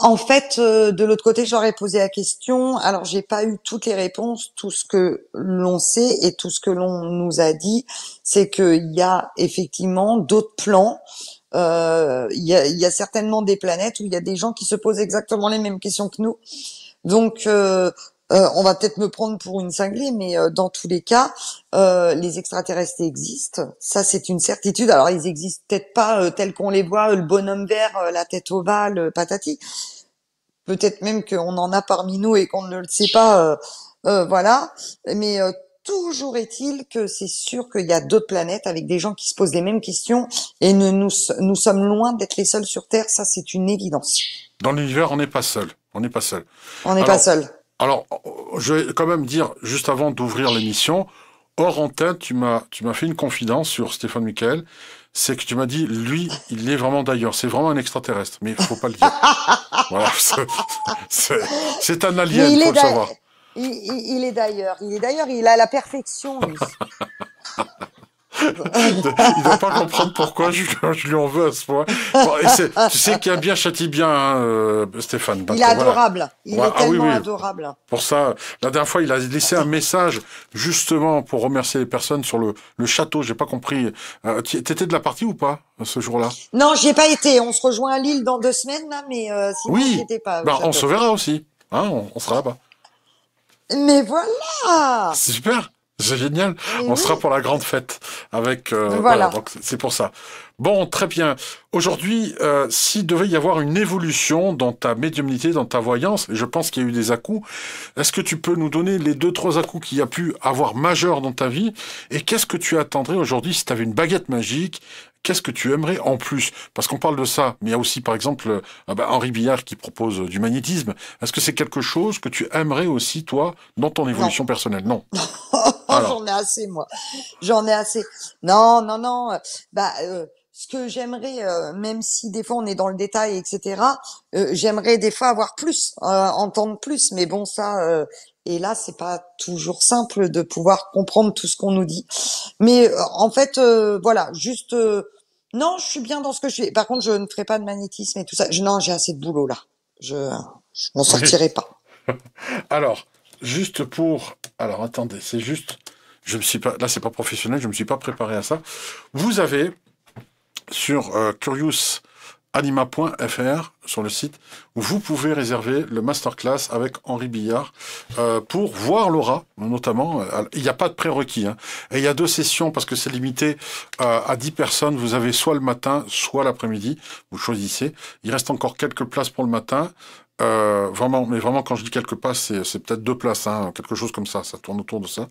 En fait, euh, de l'autre côté, j'aurais posé la question. Alors, j'ai pas eu toutes les réponses. Tout ce que l'on sait et tout ce que l'on nous a dit, c'est qu'il y a effectivement d'autres plans. Euh, il y, a, certainement des planètes où il y a des gens qui se posent exactement les mêmes questions que nous. Donc, euh, euh, on va peut-être me prendre pour une cinglée, mais euh, dans tous les cas, euh, les extraterrestres existent. Ça, c'est une certitude. Alors, ils existent peut-être pas tels qu'on les voit, le bonhomme vert, la tête ovale, patati. Peut-être même qu'on en a parmi nous et qu'on ne le sait pas. voilà. Mais toujours est-il que c'est sûr qu'il y a d'autres planètes avec des gens qui se posent les mêmes questions et nous, nous sommes loin d'être les seuls sur Terre. Ça, c'est une évidence. Dans l'univers, on n'est pas seul. On n'est pas seul. On n'est pas seul. Alors, je vais quand même dire, juste avant d'ouvrir l'émission, hors tu m'as, tu m'as fait une confidence sur Stéphane Michael. C'est que tu m'as dit, lui, il est vraiment d'ailleurs. C'est vraiment un extraterrestre. Mais il faut pas le dire. voilà. C'est, un alien, il faut le savoir. Il, est d'ailleurs. Il est d'ailleurs. Il a la perfection, Il doit pas comprendre pourquoi je, lui en veux à ce point. tu sais qu'il a bien châti bien hein, euh, Stéphane. il est adorable. Il est ah tellement adorable. Pour ça, la dernière fois, il a laissé un message justement pour remercier les personnes sur le, le château. J'ai pas compris. Euh, tu T'étais de la partie ou pas euh, ce jour-là Non, j'ai pas été. On se rejoint à Lille dans deux semaines mais si sinon oui. étais pas. Ben, on se verra aussi. Hein, on, on sera là-bas. Mais voilà. Super. C'est génial. on mhm. sera pour la grande fête avec. Euh, voilà. c'est pour ça. Bon, très bien. Aujourd'hui, euh, s'il devait y avoir une évolution dans ta médiumnité, dans ta voyance, je pense qu'il y a eu des à Est-ce que tu peux nous donner les deux trois à qu'il y a pu avoir majeurs dans ta vie Et qu'est-ce que tu attendrais aujourd'hui si tu avais une baguette magique Qu'est-ce que tu aimerais en plus Parce qu'on parle de ça, mais il y a aussi, par exemple, euh, bah, Henri Billard qui propose du magnétisme. Est-ce que c'est quelque chose que tu aimerais aussi, toi, dans ton évolution personnelle Non. J'en ai assez, moi. J'en ai assez. Non, non, non. Euh, bah, euh, ce que j'aimerais, même si des fois on est dans le détail, etc., j'aimerais des fois avoir plus, entendre plus. Mais bon, ça, et là, c'est pas toujours simple de pouvoir comprendre tout ce qu'on nous dit. Mais euh, en fait, euh, voilà, juste euh, non, je suis bien dans ce que je fais. Par contre, je ne ferai pas de magnétisme et tout ça. non, j'ai assez de boulot là. Je, je m'en sortirai pas. alors, juste pour, alors attendez, c'est juste, je me suis pas, là, c'est pas professionnel, je me suis pas préparé à ça. Vous avez sur curiousAnima.fr sur le site où vous pouvez réserver le masterclass avec Henri Billard euh, pour voir Laura, notamment. Euh, il n'y a pas de prérequis. Hein. Et il y a deux sessions parce que c'est limité euh, à 10 personnes. Vous avez soit le matin, soit l'après-midi. Vous choisissez. Il reste encore quelques places pour le matin. Euh, vraiment, mais vraiment, quand je dis quelques pas, c'est, peut-être deux places, hein, quelque chose comme ça, ça tourne autour de ça.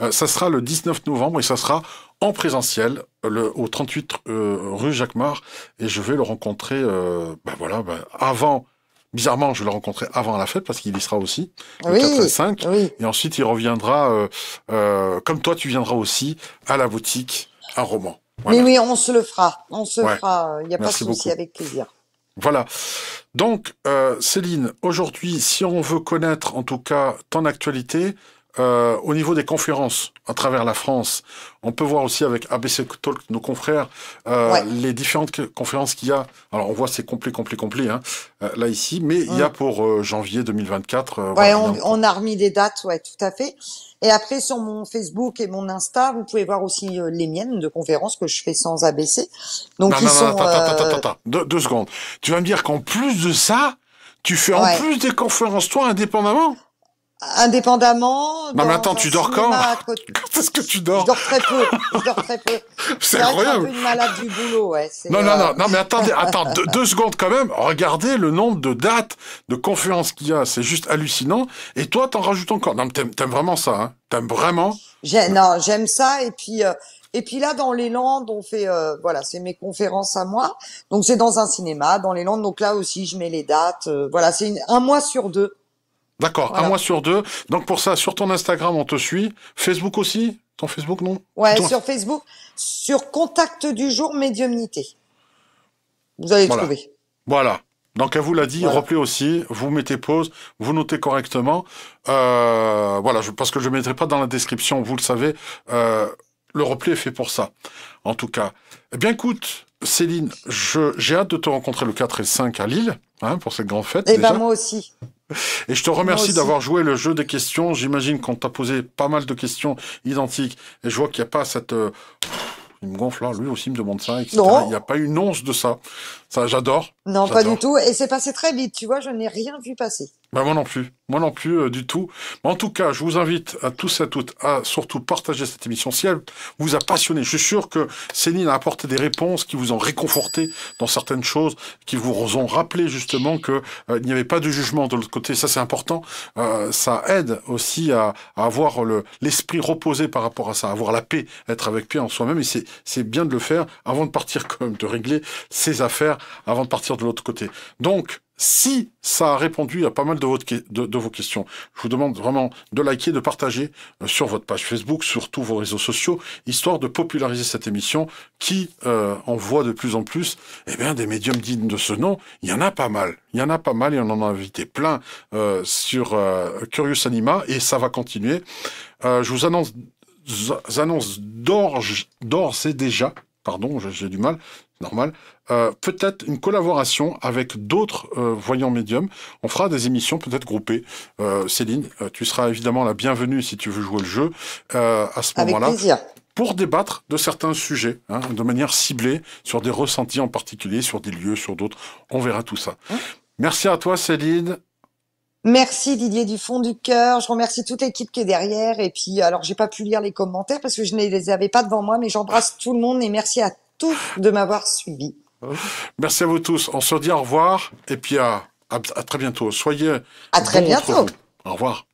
Euh, ça sera le 19 novembre et ça sera en présentiel euh, le, au 38 euh, rue Jacquemart et je vais le rencontrer, ben voilà, ben avant. Bizarrement, je vais le rencontrer avant la fête parce qu'il y sera aussi, le oui, 4 et 5. Et ensuite, il reviendra, comme toi, tu viendras aussi à la boutique, un roman. Voilà. Mais oui, on se le fera. On se fera. Il n'y a pas de souci, avec plaisir. Voilà. Donc, euh, Céline, aujourd'hui, si on veut connaître en tout cas ton actualité, euh, au niveau des conférences à travers la France, on peut voir aussi avec ABC Talk, nos confrères, euh, les différentes conférences qu'il y a. Alors, on voit, c'est complet, complet, complet, hein, là, ici, mais il y a mm. pour janvier 2024. ouais, on, on, a remis des dates, ouais, tout à fait. Et après, sur mon Facebook et mon Insta, vous pouvez voir aussi euh, les miennes de conférences que je fais sans ABC. Donc, non, ils sont... attends, attends, euh, deux, secondes. Tu vas me dire qu'en plus de ça, tu fais en plus des conférences, toi, indépendamment indépendamment. Mais attends, tu dors quand ce que tu dors Je dors très peu. Je dors très peu. C'est incroyable. un peu une malade du boulot, ouais. Non, non, non, euh, mais attendez, attends, deux, secondes quand même. Regardez le nombre de dates, de conférences qu'il y a. C'est juste hallucinant. Et toi, t'en rajoutes encore. Non, mais t'aimes vraiment ça, hein T'aimes vraiment Non, j'aime ça. Et puis, euh, et puis là, dans les Landes, on fait, euh, voilà, c'est mes conférences à moi. Donc, c'est dans un cinéma, dans les Landes. Donc là aussi, je mets les dates. voilà, c'est un mois sur deux. D'accord, un mois sur deux. Donc pour ça, sur ton Instagram, on te suit. Facebook aussi Ton Facebook, non Ouais, sur Facebook, sur Contact du jour médiumnité. Vous allez trouver. Voilà. Donc elle vous l'a dit, replay aussi, vous mettez pause, vous notez correctement. Euh, voilà, parce que je ne mettrai pas dans la description, vous le savez, euh, le replay est fait pour ça, en tout cas. Eh bien écoute, Céline, j'ai hâte de te rencontrer le 4 et le 5 à Lille, hein, pour cette grande fête. Et eh ben moi aussi. Et je te remercie d'avoir joué le jeu des questions. J'imagine qu'on t'a posé pas mal de questions identiques. Et je vois qu'il n'y a pas cette... Euh, il me gonfle, là, lui aussi me demande ça, Il n'y a pas une once de ça. Ça, j'adore. Non, pas du tout. Et c'est passé très vite, tu vois, je n'ai rien vu passer. Ben moi non plus, moi non plus euh, du tout. Mais en tout cas, je vous invite à tous et à toutes à surtout partager cette émission. Si vous a passionné, je suis sûr que Céline a apporté des réponses qui vous ont réconforté dans certaines choses, qui vous ont rappelé justement qu'il euh, n'y avait pas de jugement de l'autre côté. Ça c'est important. Euh, ça aide aussi à, avoir le, l'esprit reposé par rapport à ça, avoir la paix, être avec paix en soi-même. Et c'est, bien de le faire avant de partir, quand même, de régler ses affaires avant de partir de l'autre côté. Donc si ça a répondu à pas mal de, vos questions, je vous demande vraiment de liker, de partager euh, sur votre page Facebook, sur tous vos réseaux sociaux, histoire de populariser cette émission qui, euh, envoie voit de plus en plus, eh bien, des médiums dignes de ce nom, il y en a pas mal. Il y en a pas mal et on en a invité plein euh, sur Curious Anima et ça va continuer. je vous annonce, annonce d'ores et déjà, pardon, j'ai du mal, normal, euh, peut-être une collaboration avec d'autres euh, voyants médiums. On fera des émissions peut-être groupées. Euh, Céline, tu seras évidemment la bienvenue si tu veux jouer le jeu à ce moment-là. Pour débattre de certains sujets, hein, de manière ciblée, sur des ressentis en particulier, sur des lieux, sur d'autres. On verra tout ça. Hein merci à toi, Céline. Merci Didier du fond du cœur. Je remercie toute l'équipe qui est derrière. Et puis, alors, j'ai pas pu lire les commentaires parce que je ne les avais pas devant moi, mais j'embrasse tout le monde et merci à tous de m'avoir suivi. Merci à vous tous. On se dit au revoir et puis à, très bientôt. Soyez. À très bientôt. Au revoir.